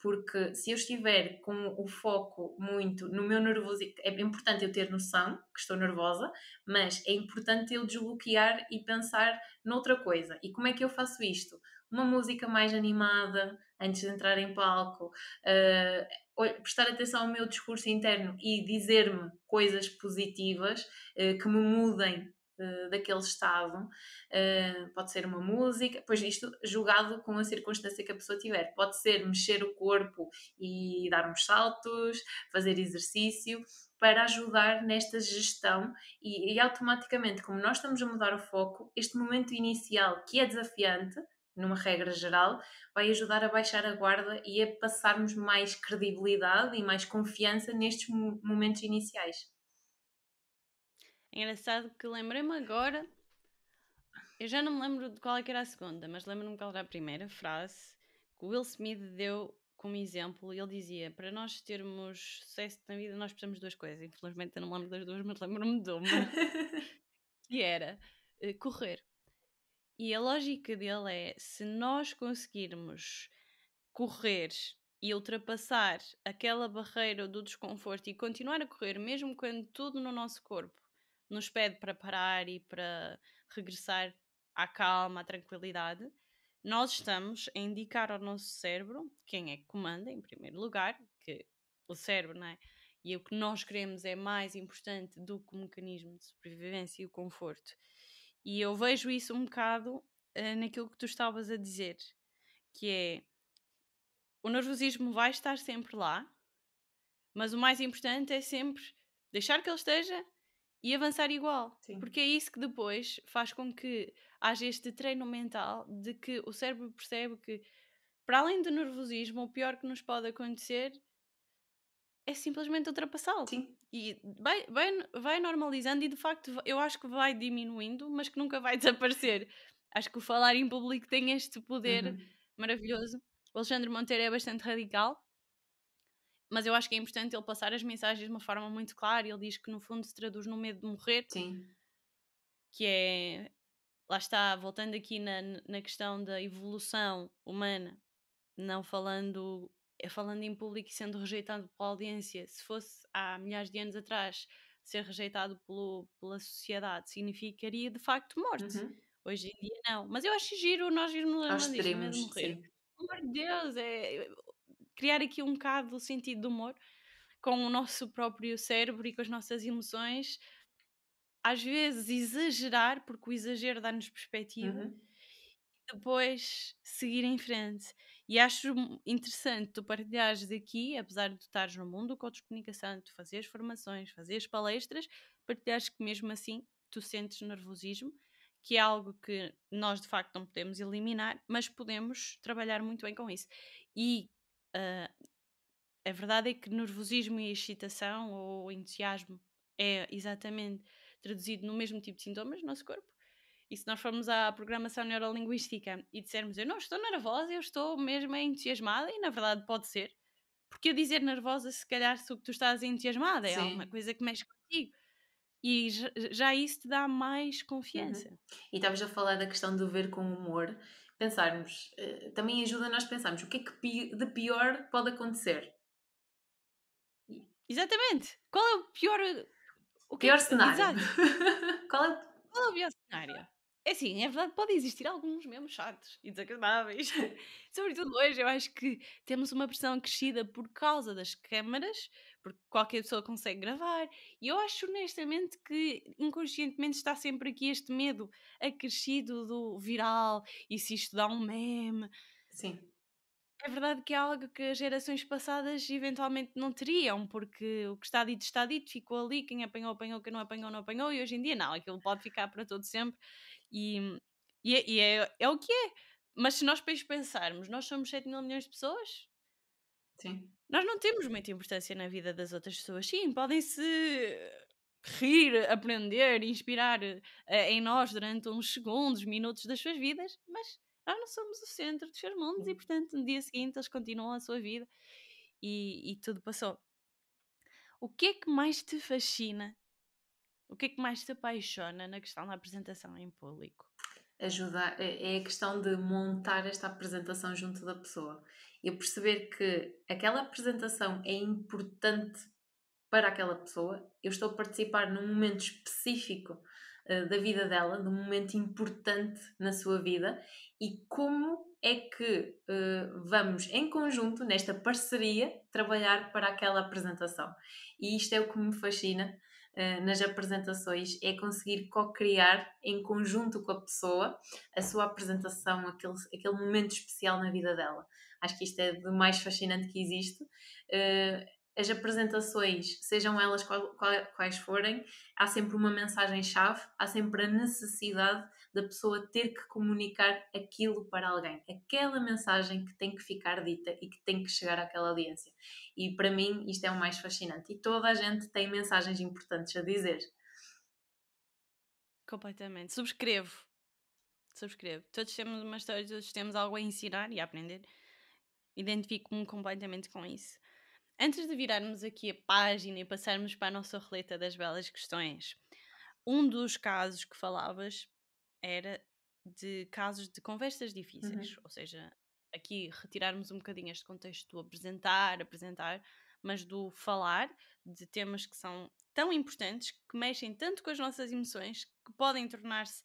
porque se eu estiver com o foco muito no meu nervoso, é importante eu ter noção que estou nervosa, mas é importante eu desbloquear e pensar noutra coisa. E como é que eu faço isto? Uma música mais animada antes de entrar em palco, uh, prestar atenção ao meu discurso interno e dizer-me coisas positivas uh, que me mudem eh, daquele estado, uh, pode ser uma música, pois isto julgado com a circunstância que a pessoa tiver, pode ser mexer o corpo e dar uns saltos, fazer exercício, para ajudar nesta gestão e, e automaticamente, como nós estamos a mudar o foco, este momento inicial que é desafiante, numa regra geral, vai ajudar a baixar a guarda e a passarmos mais credibilidade e mais confiança nestes momentos iniciais. Engraçado que lembrei-me agora. Eu já não me lembro de qual é que era a segunda, mas lembro-me qual era a primeira frase que o Will Smith deu como exemplo. Ele dizia: Para nós termos sucesso na vida, nós precisamos de duas coisas. Infelizmente, eu não me lembro das duas, mas lembro-me de uma. que era eh, correr. E a lógica dele é: se nós conseguirmos correr e ultrapassar aquela barreira do desconforto e continuar a correr, mesmo quando tudo no nosso corpo nos pede para parar e para regressar à calma, à tranquilidade, nós estamos a indicar ao nosso cérebro quem é que comanda, em primeiro lugar, que o cérebro, não é? E o que nós queremos é mais importante do que o mecanismo de sobrevivência e o conforto. E eu vejo isso um bocado uh, naquilo que tu estavas a dizer, que é o nervosismo vai estar sempre lá, mas o mais importante é sempre deixar que ele esteja e avançar igual. Sim. Porque é isso que depois faz com que haja este treino mental de que o cérebro percebe que, para além do nervosismo, o pior que nos pode acontecer é simplesmente ultrapassá-lo. Sim. E vai, vai, vai normalizando e de facto eu acho que vai diminuindo, mas que nunca vai desaparecer. Acho que o falar em público tem este poder uhum. maravilhoso. O Alexandre Monteiro é bastante radical mas eu acho que é importante ele passar as mensagens de uma forma muito clara. Ele diz que no fundo se traduz no medo de morrer. Sim. Que é. Lá está, voltando aqui na, na questão da evolução humana, não falando. É falando em público e sendo rejeitado pela audiência, se fosse há milhares de anos atrás ser rejeitado pelo, pela sociedade significaria de facto morte. Uhum. Hoje em dia não. Mas eu acho giro nós irmos lá disto, de morrer. Pelo amor de Deus, é, criar aqui um bocado o sentido do humor com o nosso próprio cérebro e com as nossas emoções, às vezes exagerar, porque o exagero dá-nos perspectiva, uhum. e depois seguir em frente. E acho interessante tu partilhares aqui, apesar de tu estares no mundo do coach de comunicação, tu fazeres formações, fazeres palestras, partilhares que mesmo assim tu sentes nervosismo, que é algo que nós de facto não podemos eliminar, mas podemos trabalhar muito bem com isso. E Uh, a verdade é que nervosismo e excitação ou entusiasmo é exatamente traduzido no mesmo tipo de sintomas no nosso corpo. E se nós formos à programação neurolinguística e dissermos eu não estou nervosa, eu estou mesmo entusiasmada, e na verdade pode ser, porque eu dizer nervosa, se calhar, se que tu estás entusiasmada é alguma coisa que mexe contigo. E já isso te dá mais uhum. confiança. Uhum. E estavas a falar da questão do ver com humor, pensarmos, eh, também ajuda a nós pensarmos o que é que de pior pode acontecer. Exatamente. Qual é o pior. Eh, o é pior cenário. Qual, é... Qual é o pior cenário? É sim é verdade, pode existir alguns mesmo chatos e desagradáveis. Sobretudo hoje, eu acho que temos uma pressão crescida por causa das câmaras, porque qualquer pessoa consegue gravar. E eu acho honestamente que inconscientemente está sempre aqui este medo acrescido do viral e se isto dá um meme. Sim. É verdade que é algo que as gerações passadas eventualmente não teriam, porque o que está dito está dito, ficou ali, quem apanhou, apanhou, quem não apanhou, não apanhou, e hoje em dia não, aquilo pode ficar para todo sempre e, hum, e, é, e é, é o que é. Mas se nós pensarmos, nós somos 7 mil milhões de pessoas. Sim. Nós não temos muita importância na vida das outras pessoas. Sim, podem-se rir, aprender, inspirar uh, em nós durante uns segundos, minutos das suas vidas, mas nós não somos o centro dos seus mundos e, hum. portanto, no dia seguinte eles continuam a sua vida e, e tudo passou. O que é que mais te fascina? O que é que mais te apaixona na questão da apresentação em público? ajudar, é, é a questão de montar esta apresentação junto da pessoa e perceber que aquela apresentação é importante para aquela pessoa, eu estou a participar num momento específico eh, da vida dela, num momento importante na sua vida e como é que uh, vamos em conjunto, nesta parceria, trabalhar para aquela apresentação. E isto é o que me fascina eh, nas apresentações é conseguir co-criar em conjunto com a pessoa a sua apresentação, aquele, aquele momento especial na vida dela. Acho que isto é do mais fascinante que existe. Uh, as apresentações, sejam elas qual, qual, quais forem, há sempre uma mensagem-chave, há sempre a necessidade da pessoa ter que comunicar aquilo para alguém, aquela mensagem que tem que ficar dita e que tem que chegar àquela audiência. E para mim isto é o mais fascinante. E toda a gente tem mensagens importantes a dizer. Completamente. Subscrevo. Subscrevo. Todos temos uma história, todos temos algo a ensinar e a aprender. Identifico-me completamente com isso. Antes de virarmos aqui a página e passarmos para a nossa roleta das belas questões, um dos casos que falavas era de casos de conversas difíceis, uhum. ou seja, aqui retirarmos um bocadinho este contexto do apresentar, apresentar, mas do falar de temas que são tão importantes, que mexem tanto com as nossas emoções, que podem tornar-se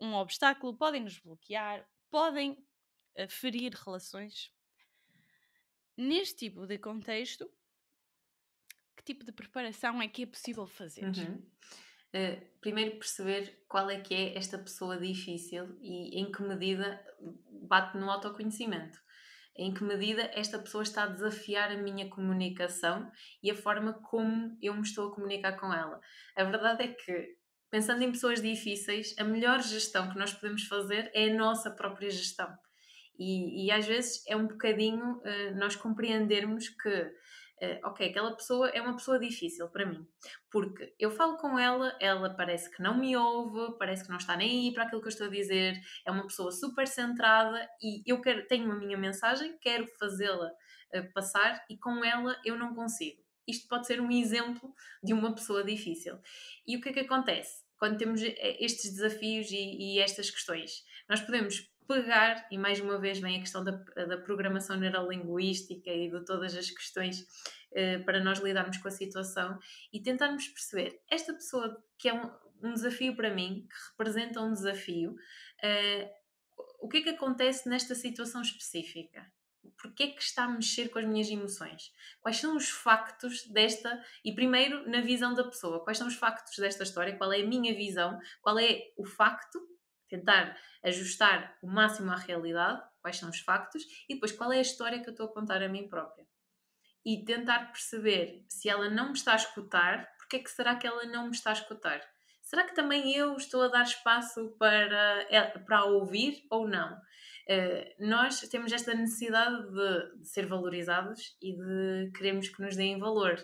um obstáculo, podem nos bloquear, podem uh, ferir relações. Neste tipo de contexto, que tipo de preparação é que é possível fazer? Uhum. Eh, primeiro perceber qual é que é esta pessoa difícil e em que medida bate no autoconhecimento. Em que medida esta pessoa está a desafiar a minha comunicação e a forma como eu me estou a comunicar com ela. A verdade é que, pensando em pessoas difíceis, a melhor gestão que nós podemos fazer é a nossa própria gestão. E, e às vezes é um bocadinho uh, nós compreendermos que uh, ok, aquela pessoa é uma pessoa difícil para mim, porque eu falo com ela, ela parece que não me ouve, parece que não está nem aí para aquilo que eu estou a dizer, é uma pessoa super centrada e eu quero, tenho a minha mensagem, quero fazê-la uh, passar e com ela eu não consigo. Isto pode ser um exemplo de uma pessoa difícil. E o que é que acontece? Quando temos eh, estes desafios e, e estas questões, nós podemos pegar, e mais uma vez vem a questão da, da programação neurolinguística e de todas as questões eh, para nós lidarmos com a situação e tentarmos perceber esta pessoa que é um, um desafio para mim, que representa um desafio, eh, o que é que acontece nesta situação específica? Porquê é que está a mexer com as minhas emoções? Quais são os factos desta, e primeiro na visão da pessoa, quais são os factos desta história, qual é a minha visão, qual é o facto tentar ajustar o máximo à realidade, quais são os factos, e depois qual é a história que eu estou a contar a mim própria. E tentar perceber se ela não me está a escutar, porque é que será que ela não me está a escutar? Será que também eu estou a dar espaço para, para ouvir ou não? Eh, nós temos esta necessidade de, ser valorizados e de queremos que nos deem valor,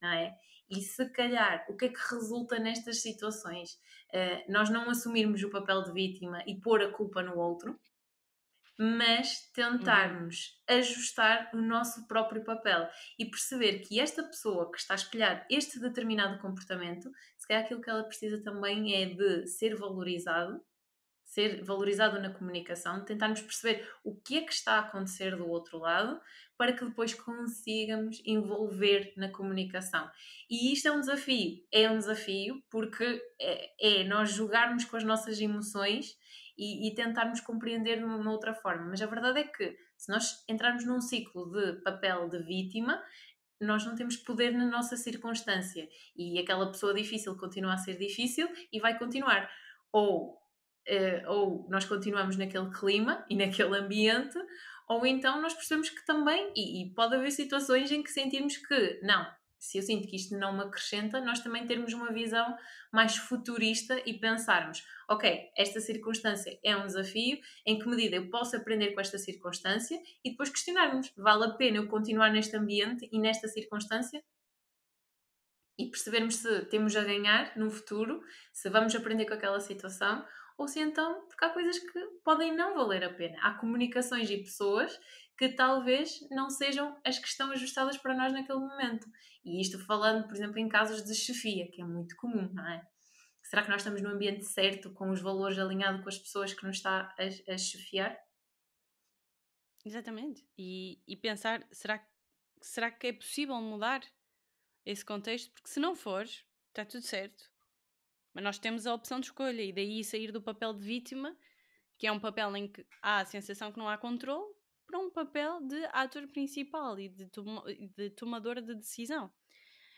não é? E se calhar, o que é que resulta nestas situações? Uh, nós não assumirmos o papel de vítima e pôr a culpa no outro, mas uhum. tentarmos uhum. ajustar o nosso próprio papel e perceber que esta pessoa que está a espelhar este determinado comportamento, se calhar aquilo que ela precisa também é de ser valorizado ser valorizado na comunicação, tentarmos perceber o que é que está a acontecer do outro lado para que depois consigamos envolver na comunicação. E isto é um desafio, é um desafio porque é, é nós jogarmos com as nossas emoções e, e, tentarmos compreender de uma outra forma. Mas a verdade é que se nós entrarmos num ciclo de papel de vítima, nós não temos poder na nossa circunstância e aquela pessoa difícil continua a ser difícil e vai continuar. Ou uh, ou nós continuamos naquele clima e naquele ambiente, ou então nós percebemos que também, e, e pode haver situações em que sentirmos que não, se eu sinto que isto não me acrescenta, nós também termos uma visão mais futurista e pensarmos, ok, esta circunstância é um desafio, em que medida eu posso aprender com esta circunstância e depois questionarmos, vale a pena eu continuar neste ambiente e nesta circunstância? E percebermos se temos a ganhar no futuro, se vamos aprender com aquela situação ou se então porque há coisas que podem não valer a pena. Há comunicações e pessoas que talvez não sejam as que estão ajustadas para nós naquele momento. E isto falando, por exemplo, em casos de chefia, que é muito comum, não é? Será que nós estamos no ambiente certo, com os valores alinhados com as pessoas que nos está a, a chefiar? Exatamente. E, e pensar, será, será que é possível mudar esse contexto? Porque se não for, está tudo certo. Mas nós temos a opção de escolha e daí sair do papel de vítima, que é um papel em que há a sensação que não há controle, para um papel de ator principal e de, tom de tomadora de decisão.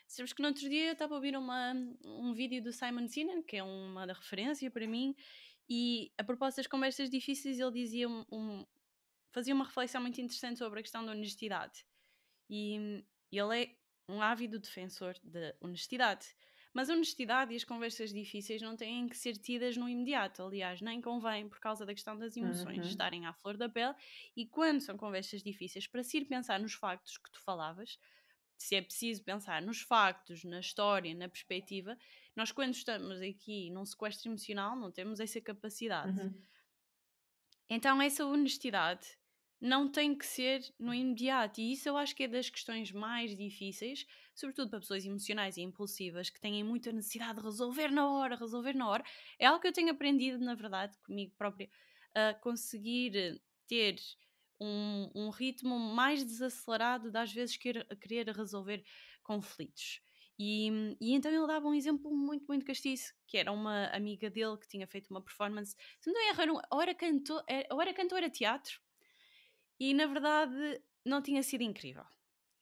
Sabes que no outro dia eu estava a ouvir uma, um vídeo do Simon Sinek, que é uma referência para mim, e a propósito das conversas difíceis, ele dizia um, um, fazia uma reflexão muito interessante sobre a questão da honestidade. E ele é um ávido defensor da honestidade. Mas a honestidade e as conversas difíceis não têm que ser tidas no imediato, aliás, nem convém, por causa da questão das emoções uhum. estarem à flor da pele. E quando são conversas difíceis, para se ir pensar nos factos que tu falavas, se é preciso pensar nos factos, na história, na perspectiva, nós quando estamos aqui num sequestro emocional não temos essa capacidade. Uhum. Então essa honestidade não tem que ser no imediato. E isso eu acho que é das questões mais difíceis, sobretudo para pessoas emocionais e impulsivas que têm muita necessidade de resolver na hora, resolver na hora. É algo que eu tenho aprendido, na verdade, comigo própria, a conseguir ter um, um ritmo mais desacelerado de às vezes querer, querer resolver conflitos. E, e, então ele dava um exemplo muito, muito castiço, que era uma amiga dele que tinha feito uma performance. Se não estou errar, a hora cantou, a hora cantou era teatro, e na verdade não tinha sido incrível.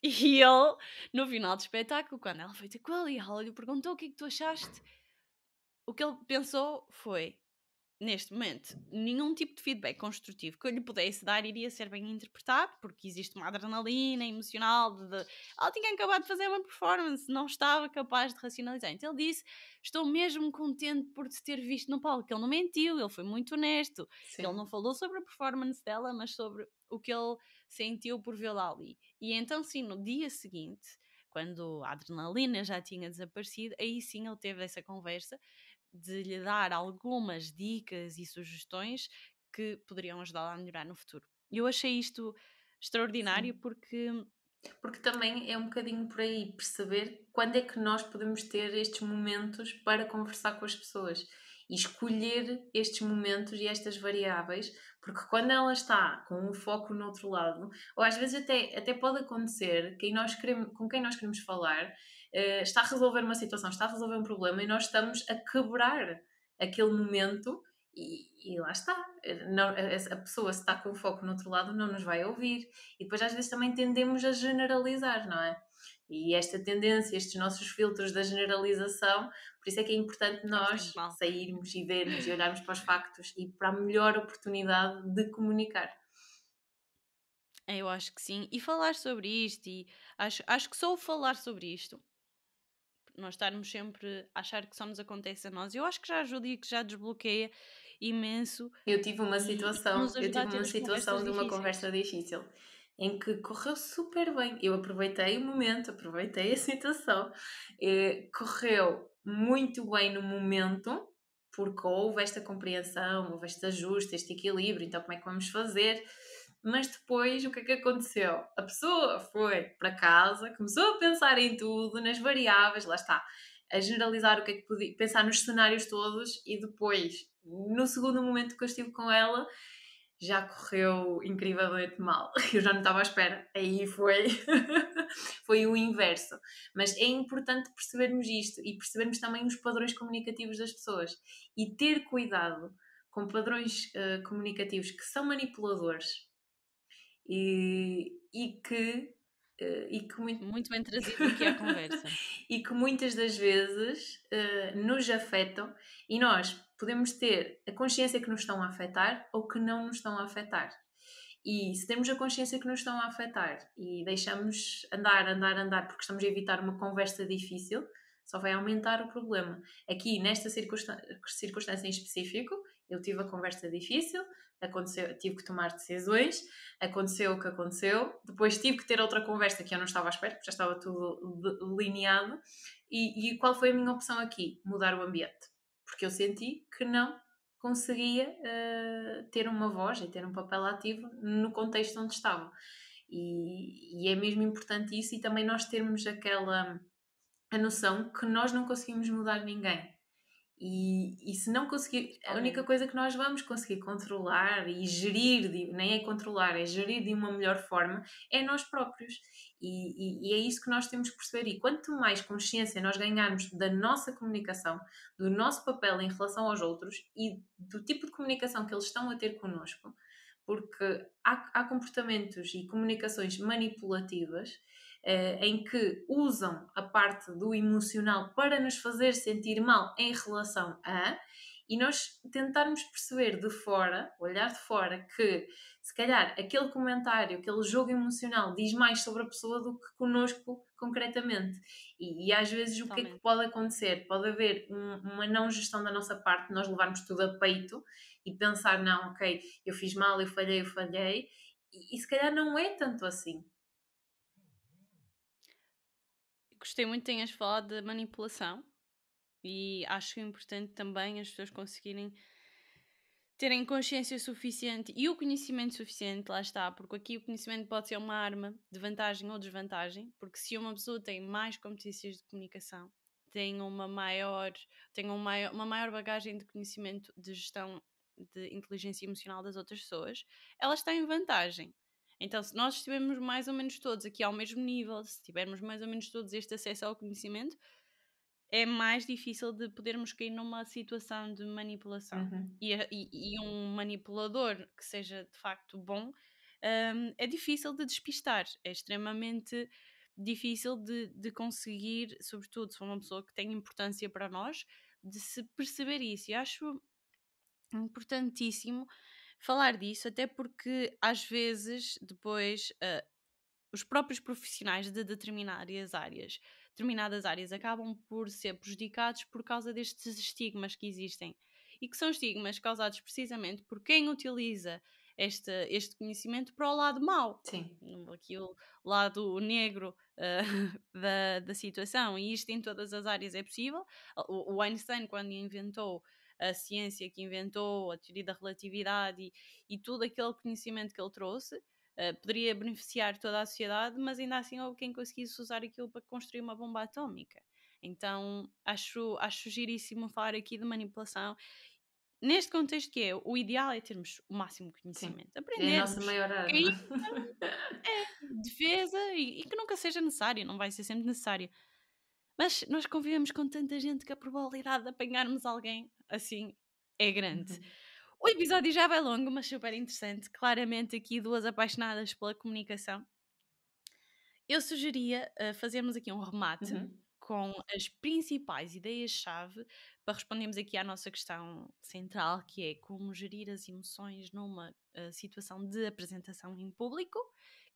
E ele, no final do espetáculo, quando ela foi ter com ele e ela lhe perguntou o que é que tu achaste, o que ele pensou foi: neste momento, nenhum tipo de feedback construtivo que eu lhe pudesse dar iria ser bem interpretado, porque existe uma adrenalina emocional de, de ah, ela tinha acabado de fazer uma performance, não estava capaz de racionalizar. Então ele disse: Estou mesmo contente por te ter visto no palco, que ele não mentiu, ele foi muito honesto, Sim. ele não falou sobre a performance dela, mas sobre o que ele sentiu por vê-la ali. E então, sim, no dia seguinte, quando a adrenalina já tinha desaparecido, aí sim ele teve essa conversa de lhe dar algumas dicas e sugestões que poderiam ajudá-la a melhorar no futuro. Eu achei isto extraordinário Sim. porque. Porque também é um bocadinho por aí perceber quando é que nós podemos ter estes momentos para conversar com as pessoas e escolher estes momentos e estas variáveis, porque quando ela está com o um foco no outro lado, ou às vezes até, até pode acontecer quem nós queremos, com quem nós queremos falar eh, está a resolver uma situação, está a resolver um problema e nós estamos a quebrar aquele momento e, e lá está. Eh, não, eh, a, pessoa, se está com o foco no outro lado, não nos vai ouvir. E depois, às vezes, também tendemos a generalizar, não é? E esta tendência, estes nossos filtros da generalização, por isso é que é importante nós sairmos e vermos e olharmos para os factos e para a melhor oportunidade de comunicar. Eu acho que sim. E falar sobre isto, e acho, acho que só o falar sobre isto nós estarmos sempre a achar que só nos acontece a nós. Eu acho que já ajuda e que já desbloqueia imenso. Eu tive uma situação, eu tive uma situação de uma conversa difícil em que correu super bem. Eu aproveitei o momento, aproveitei a situação, eh, correu muito bem no momento, porque houve esta compreensão, houve este ajuste, este equilíbrio, então como é que vamos fazer? Mas depois, o que é que aconteceu? A pessoa foi para casa, começou a pensar em tudo, nas variáveis, lá está, a generalizar o que é que podia, pensar nos cenários todos e depois, no segundo momento que eu estive com ela, já correu incrivelmente mal. Eu já não estava à espera. Aí foi foi o inverso. Mas é importante percebermos isto e percebermos também os padrões comunicativos das pessoas e ter cuidado com padrões uh, comunicativos que são manipuladores e, e que eh, e que muito... muito bem trazido aqui à conversa e que muitas das vezes uh, nos afetam e nós podemos ter a consciência que nos estão a afetar ou que não nos estão a afetar e se temos a consciência que nos estão a afetar e deixamos andar, andar, andar porque estamos a evitar uma conversa difícil só vai aumentar o problema aqui nesta circunstância, circunstância em específico eu tive a conversa difícil, aconteceu, tive que tomar decisões, aconteceu o que aconteceu, depois tive que ter outra conversa que eu não estava à espera, porque já estava tudo delineado. E, e qual foi a minha opção aqui? Mudar o ambiente. Porque eu senti que não conseguia uh, ter uma voz e ter um papel ativo no contexto onde estava. E, e, é mesmo importante isso e também nós termos aquela a noção que nós não conseguimos mudar ninguém. E, e se não conseguir, a única coisa que nós vamos conseguir controlar e gerir, de, nem é controlar, é gerir de uma melhor forma, é nós próprios. E, e, e, é isso que nós temos que perceber. E quanto mais consciência nós ganharmos da nossa comunicação, do nosso papel em relação aos outros e do tipo de comunicação que eles estão a ter connosco, porque há, há comportamentos e comunicações manipulativas eh, em que usam a parte do emocional para nos fazer sentir mal em relação a, e nós tentarmos perceber de fora, olhar de fora, que se calhar aquele comentário, aquele jogo emocional diz mais sobre a pessoa do que conosco concretamente. E, e às vezes o que é que pode acontecer? Pode haver um, uma não gestão da nossa parte, nós levarmos tudo a peito e pensar, não, ok, eu fiz mal, eu falhei, eu falhei, e, e se calhar não é tanto assim gostei muito de tenhas falado da manipulação e acho importante também as pessoas conseguirem terem consciência suficiente e o conhecimento suficiente, lá está, porque aqui o conhecimento pode ser uma arma de vantagem ou desvantagem, porque se uma pessoa tem mais competências de comunicação, tem uma maior, tem um maior, uma maior bagagem de conhecimento de gestão de inteligência emocional das outras pessoas, ela está em vantagem. Então, se nós estivermos mais ou menos todos aqui ao mesmo nível, se tivermos mais ou menos todos este acesso ao conhecimento, é mais difícil de podermos cair numa situação de manipulação. Uhum. E, e, e, um manipulador que seja de facto bom um, é difícil de despistar, é extremamente difícil de, de conseguir, sobretudo se for uma pessoa que tem importância para nós, de se perceber isso. E acho importantíssimo falar disso, até porque às vezes depois uh, os próprios profissionais de determinadas áreas, determinadas áreas acabam por ser prejudicados por causa destes estigmas que existem e que são estigmas causados precisamente por quem utiliza este, este conhecimento para o lado mau, Sim. Hum, aqui o lado negro uh, da, da situação, e isto em todas as áreas é possível. O, o Einstein, quando inventou a ciência que inventou, a teoria da relatividade e, e tudo aquele conhecimento que ele trouxe, uh, poderia beneficiar toda a sociedade, mas ainda assim houve quem conseguisse usar aquilo para construir uma bomba atómica. Então acho, acho giríssimo falar aqui de manipulação neste contexto que é, o ideal é termos o máximo conhecimento. Aprender. É a nossa maior arma. É defesa e, e, que nunca seja necessário, não vai ser sempre necessário. Mas nós convivemos com tanta gente que a probabilidade de apanharmos alguém assim é grande. Uhum. O episódio já vai longo, mas super interessante. Claramente, aqui duas apaixonadas pela comunicação. Eu sugeria uh, fazermos aqui um remate uhum. com as principais ideias-chave para respondermos aqui à nossa questão central, que é como gerir as emoções numa uh, situação de apresentação em público,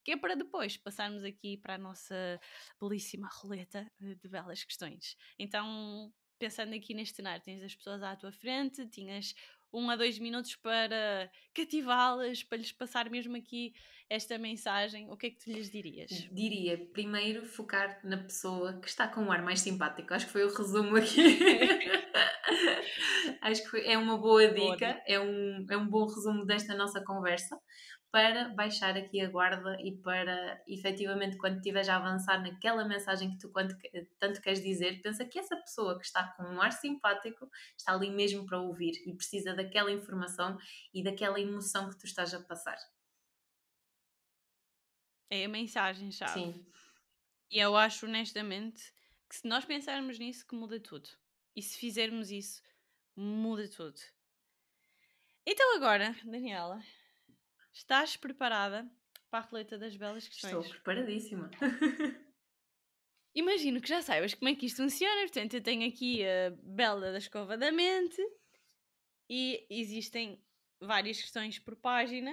que é para depois passarmos aqui para a nossa belíssima roleta eh, de belas questões. Então, pensando aqui neste cenário, tens as pessoas à tua frente, tinhas um a dois minutos para cativá-las, para lhes passar mesmo aqui esta mensagem, o que é que tu lhes dirias? Diria, primeiro, focar na pessoa que está com um ar mais simpático. Acho que foi o resumo aqui. Acho que é uma boa dica, boa. É, um, é um bom resumo desta nossa conversa para baixar aqui a guarda e para efetivamente quando estiveres a avançar naquela mensagem que tu tanto queres dizer, pensa que essa pessoa que está com um ar simpático está ali mesmo para ouvir e precisa daquela informação e daquela emoção que tu estás a passar. É a mensagem chave. Sim. E eu acho honestamente que se nós pensarmos nisso que muda tudo. E se fizermos isso, muda tudo. Então agora, Daniela, Estás preparada para a roleta das belas questões? Estou preparadíssima. Imagino que já saibas como é que isto funciona. Portanto, eu tenho aqui a Bela da Escova da Mente e existem várias questões por página.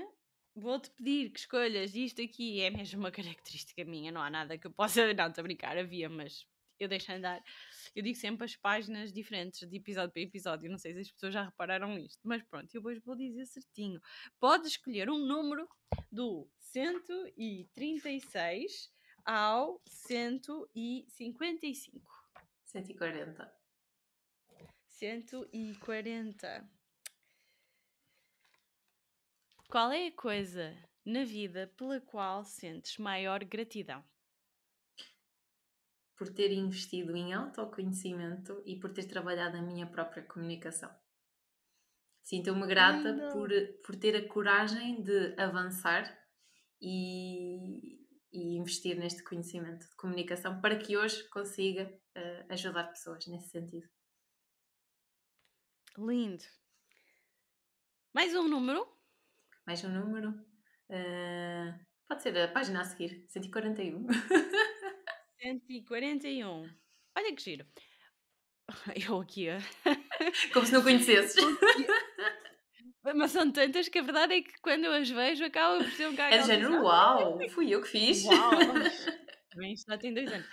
Vou-te pedir que escolhas isto aqui, é mesmo uma característica minha, não há nada que eu possa. Não, estou a brincar, havia, mas eu deixo andar. Eu digo sempre as páginas diferentes de episódio para episódio. Não sei se as pessoas já repararam isto, mas pronto, eu hoje vou dizer certinho. Podes escolher um número do 136 ao 155. 140. 140. Qual é a coisa na vida pela qual sentes maior gratidão? por ter investido em autoconhecimento e por ter trabalhado a minha própria comunicação. Sinto-me grata por, por ter a coragem de avançar e, e, investir neste conhecimento de comunicação para que hoje consiga uh, ajudar pessoas nesse sentido. Lindo! Mais um número? Mais um número. Uh, pode ser a página a seguir, 141. 141. Olha que giro. Eu aqui. Como se não conhecesses. Mas são tantas que a verdade é que quando eu as vejo acabo por ser um cara. É de género, uau, fui eu que fiz. Uau, também já tem dois anos.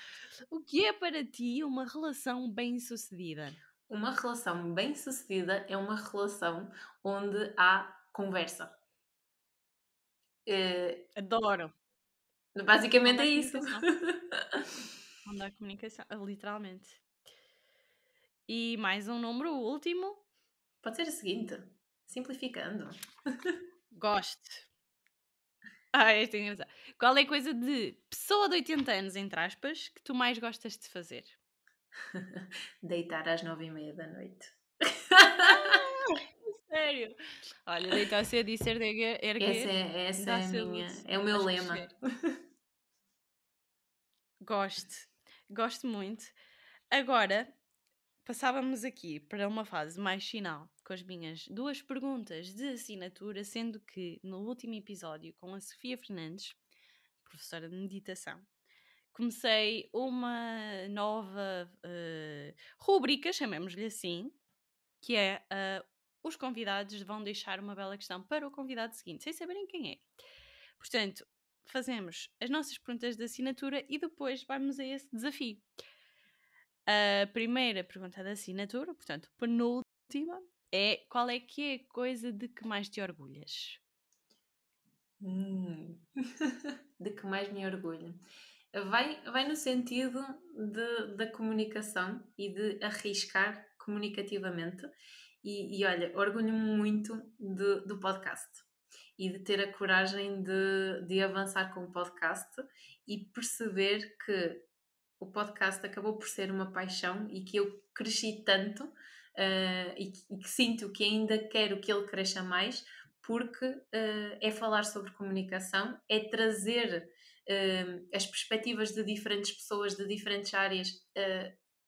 O que é para ti uma relação bem-sucedida? Uma relação bem-sucedida é uma relação onde há conversa. Uh, Adoro. Basicamente é isso. Não dá comunicação, literalmente. E mais um número, o último. Pode ser o seguinte, simplificando. Gosto. Ah, este é, é engraçado. Qual é a coisa de pessoa de 80 anos, entre aspas, que tu mais gostas de fazer? Deitar às nove e meia da noite. Ah, sério? Olha, deitar cedo e ser erguer. Essa é, essa é, minha, é o meu lema. Gosto, gosto muito. Agora, passávamos aqui para uma fase mais final, com as minhas duas perguntas de assinatura, sendo que no último episódio com a Sofia Fernandes, professora de meditação, comecei uma nova uh, eh, rúbrica, chamemos-lhe assim, que é uh, os convidados vão deixar uma bela questão para o convidado seguinte, sem saberem quem é. Portanto, fazemos as nossas perguntas de assinatura e depois vamos a esse desafio. A primeira pergunta da assinatura, portanto, penúltima, é qual é que é a coisa de que mais te orgulhas? Hum. de que mais me orgulho? Vai, vai no sentido de, da comunicação e de arriscar comunicativamente. E, e olha, orgulho-me muito de, do podcast e de ter a coragem de, de avançar com o podcast e perceber que o podcast acabou por ser uma paixão e que eu cresci tanto uh, e, que, e, que, sinto que ainda quero que ele cresça mais porque uh, é falar sobre comunicação, é trazer uh, as perspectivas de diferentes pessoas de diferentes áreas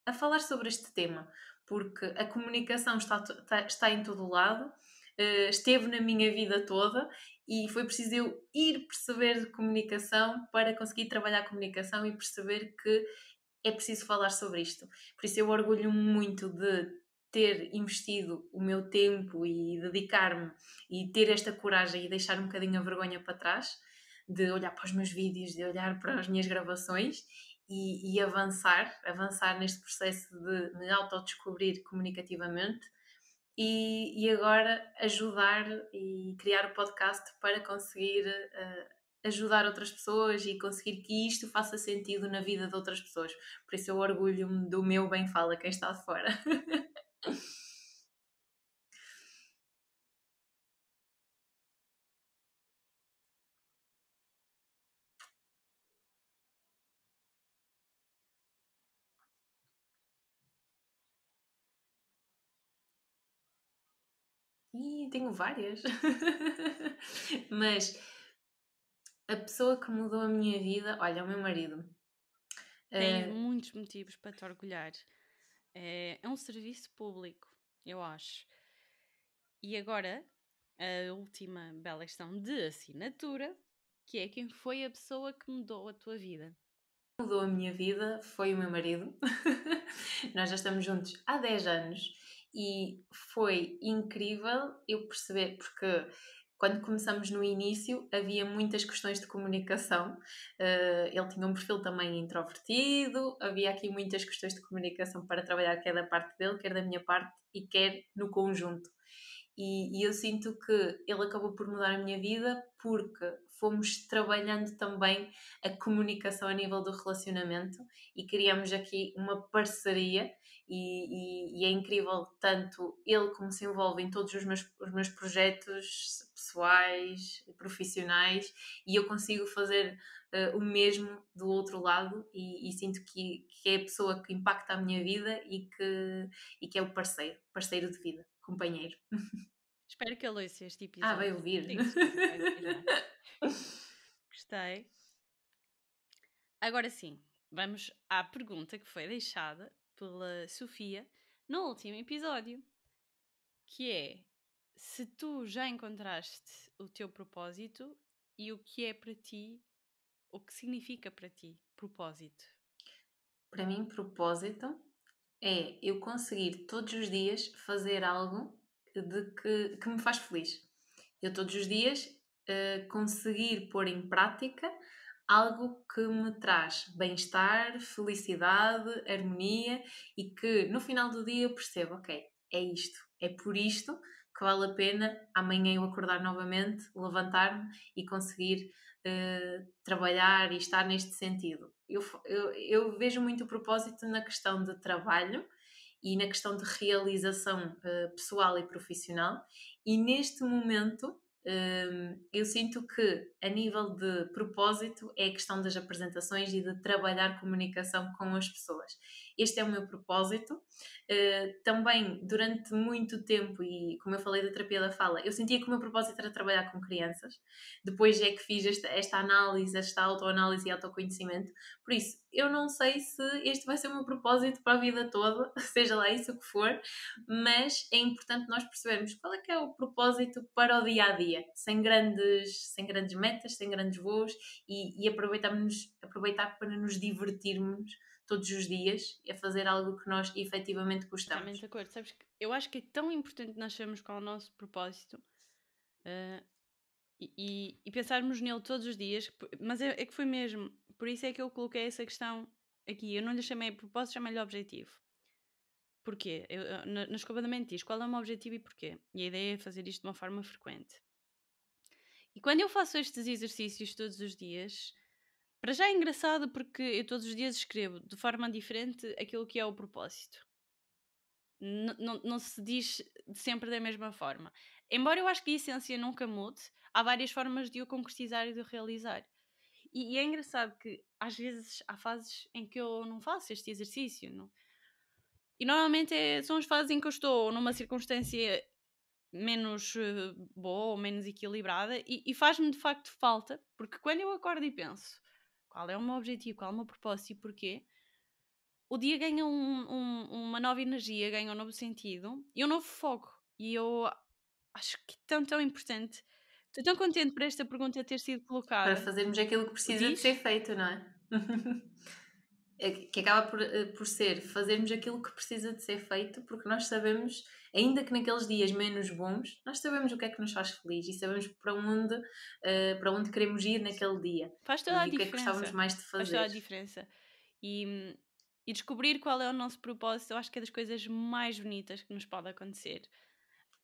a falar sobre este tema, porque a comunicação está, está, está em todo lado eh, esteve na minha vida toda e foi preciso eu ir perceber de comunicação para conseguir trabalhar comunicação e perceber que é preciso falar sobre isto. Por isso eu orgulho me muito de ter investido o meu tempo e dedicar-me e ter esta coragem e deixar um bocadinho a vergonha para trás, de olhar para os meus vídeos, de olhar para as minhas gravações e, e avançar, avançar neste processo de me autodescobrir comunicativamente e, e agora ajudar e criar o podcast para conseguir uh, ajudar outras pessoas e conseguir que isto faça sentido na vida de outras pessoas. Por isso eu orgulho-me do meu bem-fala, quem está de fora. tenho várias. Mas a pessoa que mudou a minha vida, olha, é o meu marido. Tem é... muitos motivos para te orgulhar. É, é um serviço público, eu acho. E agora, a última bela questão de assinatura, que é quem foi a pessoa que mudou a tua vida? Mudou a minha vida foi o meu marido. Nós já estamos juntos há 10 anos e foi incrível eu perceber, porque quando começamos no início havia muitas questões de comunicação. Uh, ele tinha um perfil também introvertido, havia aqui muitas questões de comunicação para trabalhar, quer da parte dele, quer da minha parte e quer no conjunto. E, e, eu sinto que ele acabou por mudar a minha vida porque fomos trabalhando também a comunicação a nível do relacionamento e criamos aqui uma parceria e, e, e é incrível tanto ele como se envolve em todos os meus, os meus projetos pessoais, profissionais e eu consigo fazer uh, o mesmo do outro lado e, sinto que, que é a pessoa que impacta a minha vida e que, e que é o parceiro, parceiro de vida companheiro. Espero que ele ouça este episódio. Ah, vai ouvir. É? Gostei. Agora sim, vamos à pergunta que foi deixada pela Sofia no último episódio, que é se tu já encontraste o teu propósito e o que é para ti, o que significa para ti propósito? Para mim, propósito é eu conseguir todos os dias fazer algo de que, que me faz feliz. Eu todos os dias uh, conseguir pôr em prática algo que me traz bem-estar, felicidade, harmonia e que no final do dia eu percebo, ok, é isto, é por isto que vale a pena amanhã eu acordar novamente, levantar-me e conseguir uh, trabalhar e estar neste sentido. Eu, eu, eu, vejo muito o propósito na questão de trabalho e na questão de realização uh, pessoal e profissional, e neste momento ehm, eu sinto que a nível de propósito é a questão das apresentações e de trabalhar comunicação com as pessoas. Este é o meu propósito. Uh, também, durante muito tempo, e como eu falei da terapia da fala, eu sentia que o meu propósito era trabalhar com crianças. Depois é que fiz esta, esta análise, esta autoanálise e autoconhecimento. Por isso, eu não sei se este vai ser o meu propósito para a vida toda, seja lá isso que for, mas é importante nós percebermos qual é que é o propósito para o dia a dia, sem grandes, sem grandes metas, sem grandes voos e, e aproveitar para nos divertirmos todos os dias, a fazer algo que nós efetivamente gostamos. Totalmente de acordo. Sabes que eu acho que é tão importante nós sabermos qual é o nosso propósito uh, e, e, pensarmos nele todos os dias, mas é, é, que foi mesmo. Por isso é que eu coloquei essa questão aqui. Eu não lhe chamei propósito, chamei-lhe objetivo. Porquê? Eu, na, na escova da mente diz qual é o meu objetivo e porquê. E a ideia é fazer isto de uma forma frequente. E quando eu faço estes exercícios todos os dias, para já é engraçado porque eu todos os dias escrevo de forma diferente aquilo que é o propósito. N não, se diz sempre da mesma forma. Embora eu acho que a essência nunca mude, há várias formas de o concretizar e de o realizar. E, e é engraçado que às vezes há fases em que eu não faço este exercício. Não? E normalmente é, são as fases em que eu estou numa circunstância menos eh, boa ou menos equilibrada e, e faz-me de facto falta, porque quando eu acordo e penso qual é o meu objetivo, qual é o meu propósito e porquê, o dia ganha um, um, uma nova energia, ganha um novo sentido e um novo foco. E eu acho que é tão, tão importante. Estou tão contente por esta pergunta ter sido colocada. Para fazermos aquilo que precisa de ser feito, não é? é que acaba por, eh, por ser fazermos aquilo que precisa de ser feito, porque nós sabemos ainda que naqueles dias menos bons, nós sabemos o que é que nos faz feliz e sabemos para onde, uh, para onde queremos ir naquele dia. Faz toda e a diferença. o que é que gostávamos mais de fazer. Faz toda a diferença. E, e descobrir qual é o nosso propósito, eu acho que é das coisas mais bonitas que nos pode acontecer.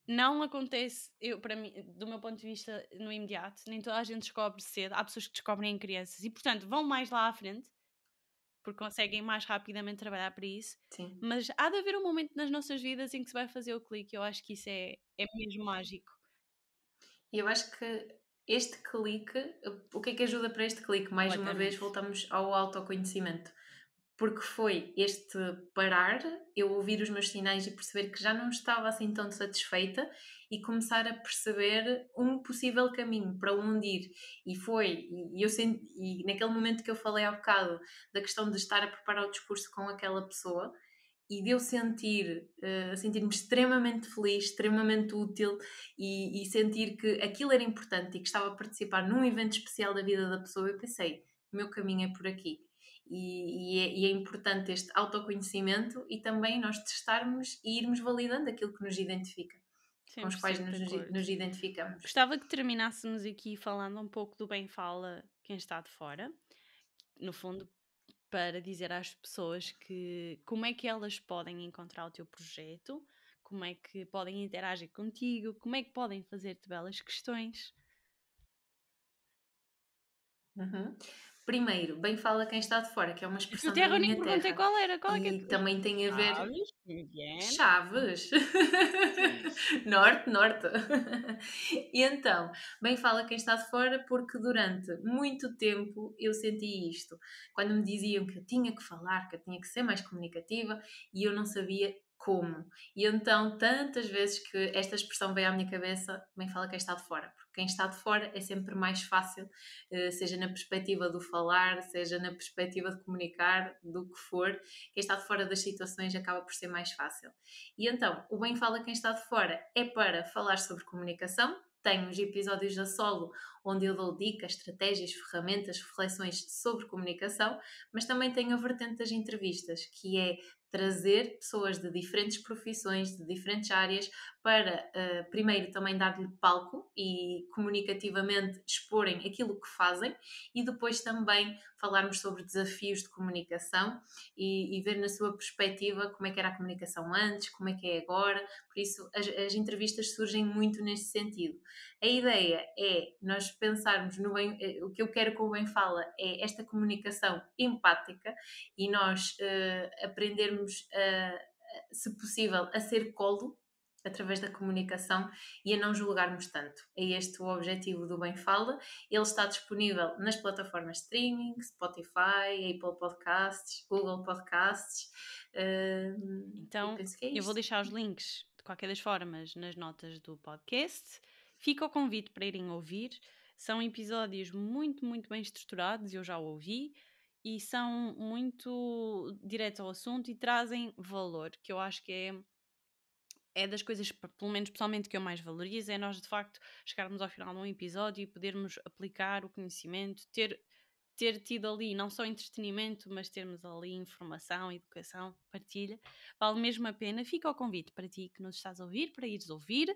Não acontece, eu, para mim, do meu ponto de vista, no imediato, nem toda a gente descobre cedo. Há pessoas que descobrem em crianças e, portanto, vão mais lá à frente porque conseguem mais rapidamente trabalhar para isso. Sim. Mas há de haver um momento nas nossas vidas em que se vai fazer o clique. Eu acho que isso é, é mesmo mágico. E eu acho que este clique, o que é que ajuda para este clique? Mais Exatamente. uma vez voltamos ao autoconhecimento porque foi este parar, eu ouvir os meus sinais e perceber que já não estava assim tão satisfeita e começar a perceber um possível caminho para onde ir. E foi, e, eu senti, e naquele momento que eu falei há bocado da questão de estar a preparar o discurso com aquela pessoa e de eu sentir, uh, sentir-me extremamente feliz, extremamente útil e, e sentir que aquilo era importante e que estava a participar num evento especial da vida da pessoa, eu pensei, o meu caminho é por aqui e, e, é, e, é, importante este autoconhecimento e também nós testarmos e irmos validando aquilo que nos identifica. Sempre com os quais nos, nos, identificamos. Gostava que terminássemos aqui falando um pouco do bem fala quem está de fora, no fundo para dizer às pessoas que como é que elas podem encontrar o teu projeto, como é que podem interagir contigo, como é que podem fazer-te belas questões. Uhum. Primeiro, bem fala quem está de fora, que é uma expressão terra, da minha terra. qual era, qual e é que... É também tem a ver... Chaves. Chaves. norte, norte. e então, bem fala quem está de fora, porque durante muito tempo eu senti isto. Quando me diziam que eu tinha que falar, que eu tinha que ser mais comunicativa, e eu não sabia como. E então, tantas vezes que esta expressão vem à minha cabeça, também fala quem está de fora, porque quem está de fora é sempre mais fácil, eh, seja na perspectiva do falar, seja na perspectiva de comunicar, do que for, quem está de fora das situações acaba por ser mais fácil. E então, o Bem Fala Quem Está de Fora é para falar sobre comunicação, tenho os episódios da Solo, onde eu dou dicas, estratégias, ferramentas, reflexões sobre comunicação, mas também tenho a vertente das entrevistas, que é trazer pessoas de diferentes profissões, de diferentes áreas, para uh, primeiro também dar-lhe palco e comunicativamente exporem aquilo que fazem e depois também falarmos sobre desafios de comunicação e, e, ver na sua perspectiva como é que era a comunicação antes, como é que é agora. Por isso, as, as entrevistas surgem muito neste sentido. A ideia é nós pensarmos no bem, eh, o que eu quero com o Bem Fala é esta comunicação empática e nós uh, aprendermos a se possível, a ser colo através da comunicação e a não julgarmos tanto. É este o objetivo do Bem Fala. Ele está disponível nas plataformas streaming, Spotify, Apple Podcasts, Google Podcasts. Uh, então, é eu vou deixar os links, de qualquer das formas, nas notas do podcast. Fica o convite para irem ouvir. São episódios muito, muito bem estruturados, eu já ouvi e são muito diretos ao assunto e trazem valor, que eu acho que é é das coisas, pelo menos pessoalmente, que eu mais valorizo, é nós de facto chegarmos ao final de um episódio e podermos aplicar o conhecimento, ter, ter tido ali não só entretenimento, mas termos ali informação, educação, partilha, vale mesmo a pena. Fica o convite para ti que nos estás a ouvir, para ires ouvir,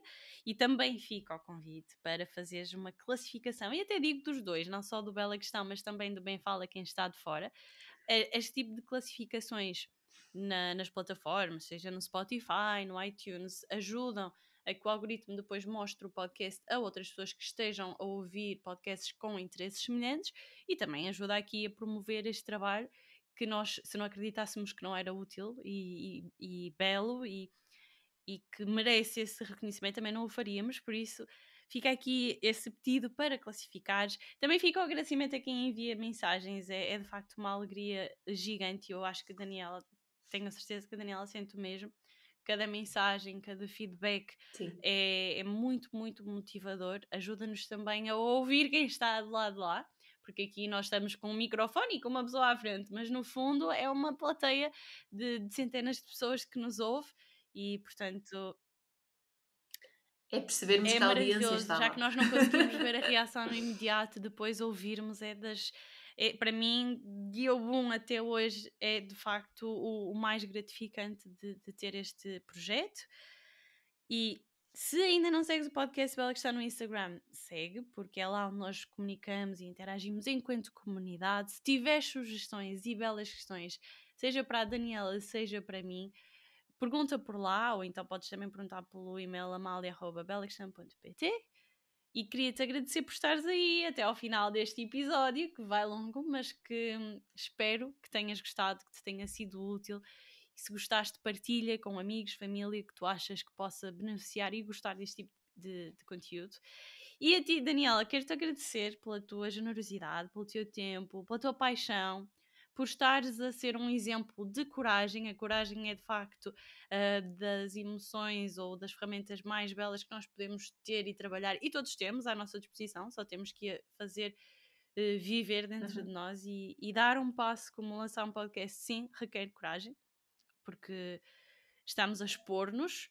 e também fica o convite para fazeres uma classificação, e até digo dos dois, não só do Bela Questão, mas também do Bem Fala Quem Está de Fora. Eh, este tipo de classificações na, nas plataformas, seja no Spotify, no iTunes, ajudam a que o algoritmo depois mostre o podcast a outras pessoas que estejam a ouvir podcasts com interesses semelhantes e também ajuda aqui a promover este trabalho que nós, se não acreditássemos que não era útil e, e, e belo e, e que merece esse reconhecimento, também não o faríamos, por isso fica aqui esse pedido para classificares. Também fica o agradecimento a quem envia mensagens, é, é de facto uma alegria gigante. Eu acho que a Daniela tenho a certeza que a Daniela sente o mesmo. Cada mensagem, cada feedback é, é, muito, muito motivador. Ajuda-nos também a ouvir quem está do lado de lá, porque aqui nós estamos com um microfone e com uma pessoa à frente, mas no fundo é uma plateia de, de centenas de pessoas que nos ouve e, portanto, é percebermos é que a audiência está. Já que nós não conseguimos ver a reação no imediato, depois ouvirmos é das, é, para mim, dia 1 até hoje é de facto o, o mais gratificante de, de, ter este projeto. E se ainda não segues o podcast Bela que está no Instagram, segue, porque é lá onde nós comunicamos e interagimos enquanto comunidade. Se tiver sugestões e belas questões, seja para a Daniela, seja para mim, pergunta por lá, ou então podes também perguntar pelo e-mail amalia.belaquestão.pt e queria-te agradecer por estares aí até ao final deste episódio, que vai longo, mas que hum, espero que tenhas gostado, que te tenha sido útil. E se gostaste, partilha com amigos, família que tu achas que possa beneficiar e gostar deste tipo de, de conteúdo. E a ti, Daniela, quero-te agradecer pela tua generosidade, pelo teu tempo, pela tua paixão por estares a ser um exemplo de coragem. A coragem é de facto uh, das emoções ou das ferramentas mais belas que nós podemos ter e trabalhar, e todos temos à nossa disposição, só temos que fazer uh, viver dentro uhum. de nós e, e, dar um passo como lançar um podcast, sim, requer coragem, porque estamos a expor-nos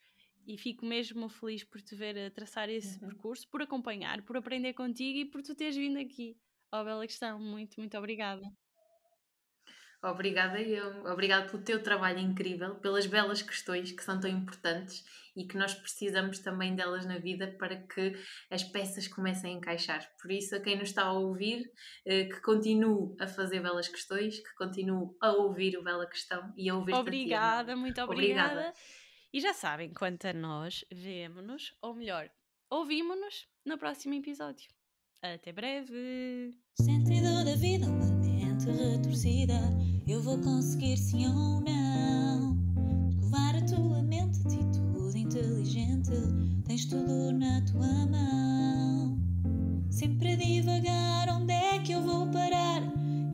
e fico mesmo feliz por te ver a traçar esse uhum. percurso, por acompanhar, por aprender contigo e por tu teres vindo aqui. Oh, bela questão, muito, muito obrigada. Obrigada eu. Obrigada pelo teu trabalho incrível, pelas belas questões que são tão importantes e que nós precisamos também delas na vida para que as peças comecem a encaixar. Por isso, a quem nos está a ouvir, eh, que continue a fazer belas questões, que continue a ouvir o Bela Questão e a ouvir Obrigada, a muito obrigada. obrigada. E já sabem, quanto a nós, vemos nos ou melhor, ouvimos-nos no próximo episódio. Até breve! Sentido da vida, uma mente retorcida eu vou conseguir sim ou não levar a tua mente, atitude inteligente. Tens tudo na tua mão. Sempre a divagar, onde é que eu vou parar?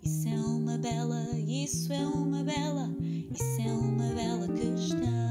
Isso é uma bela, isso é uma bela, isso é uma bela questão.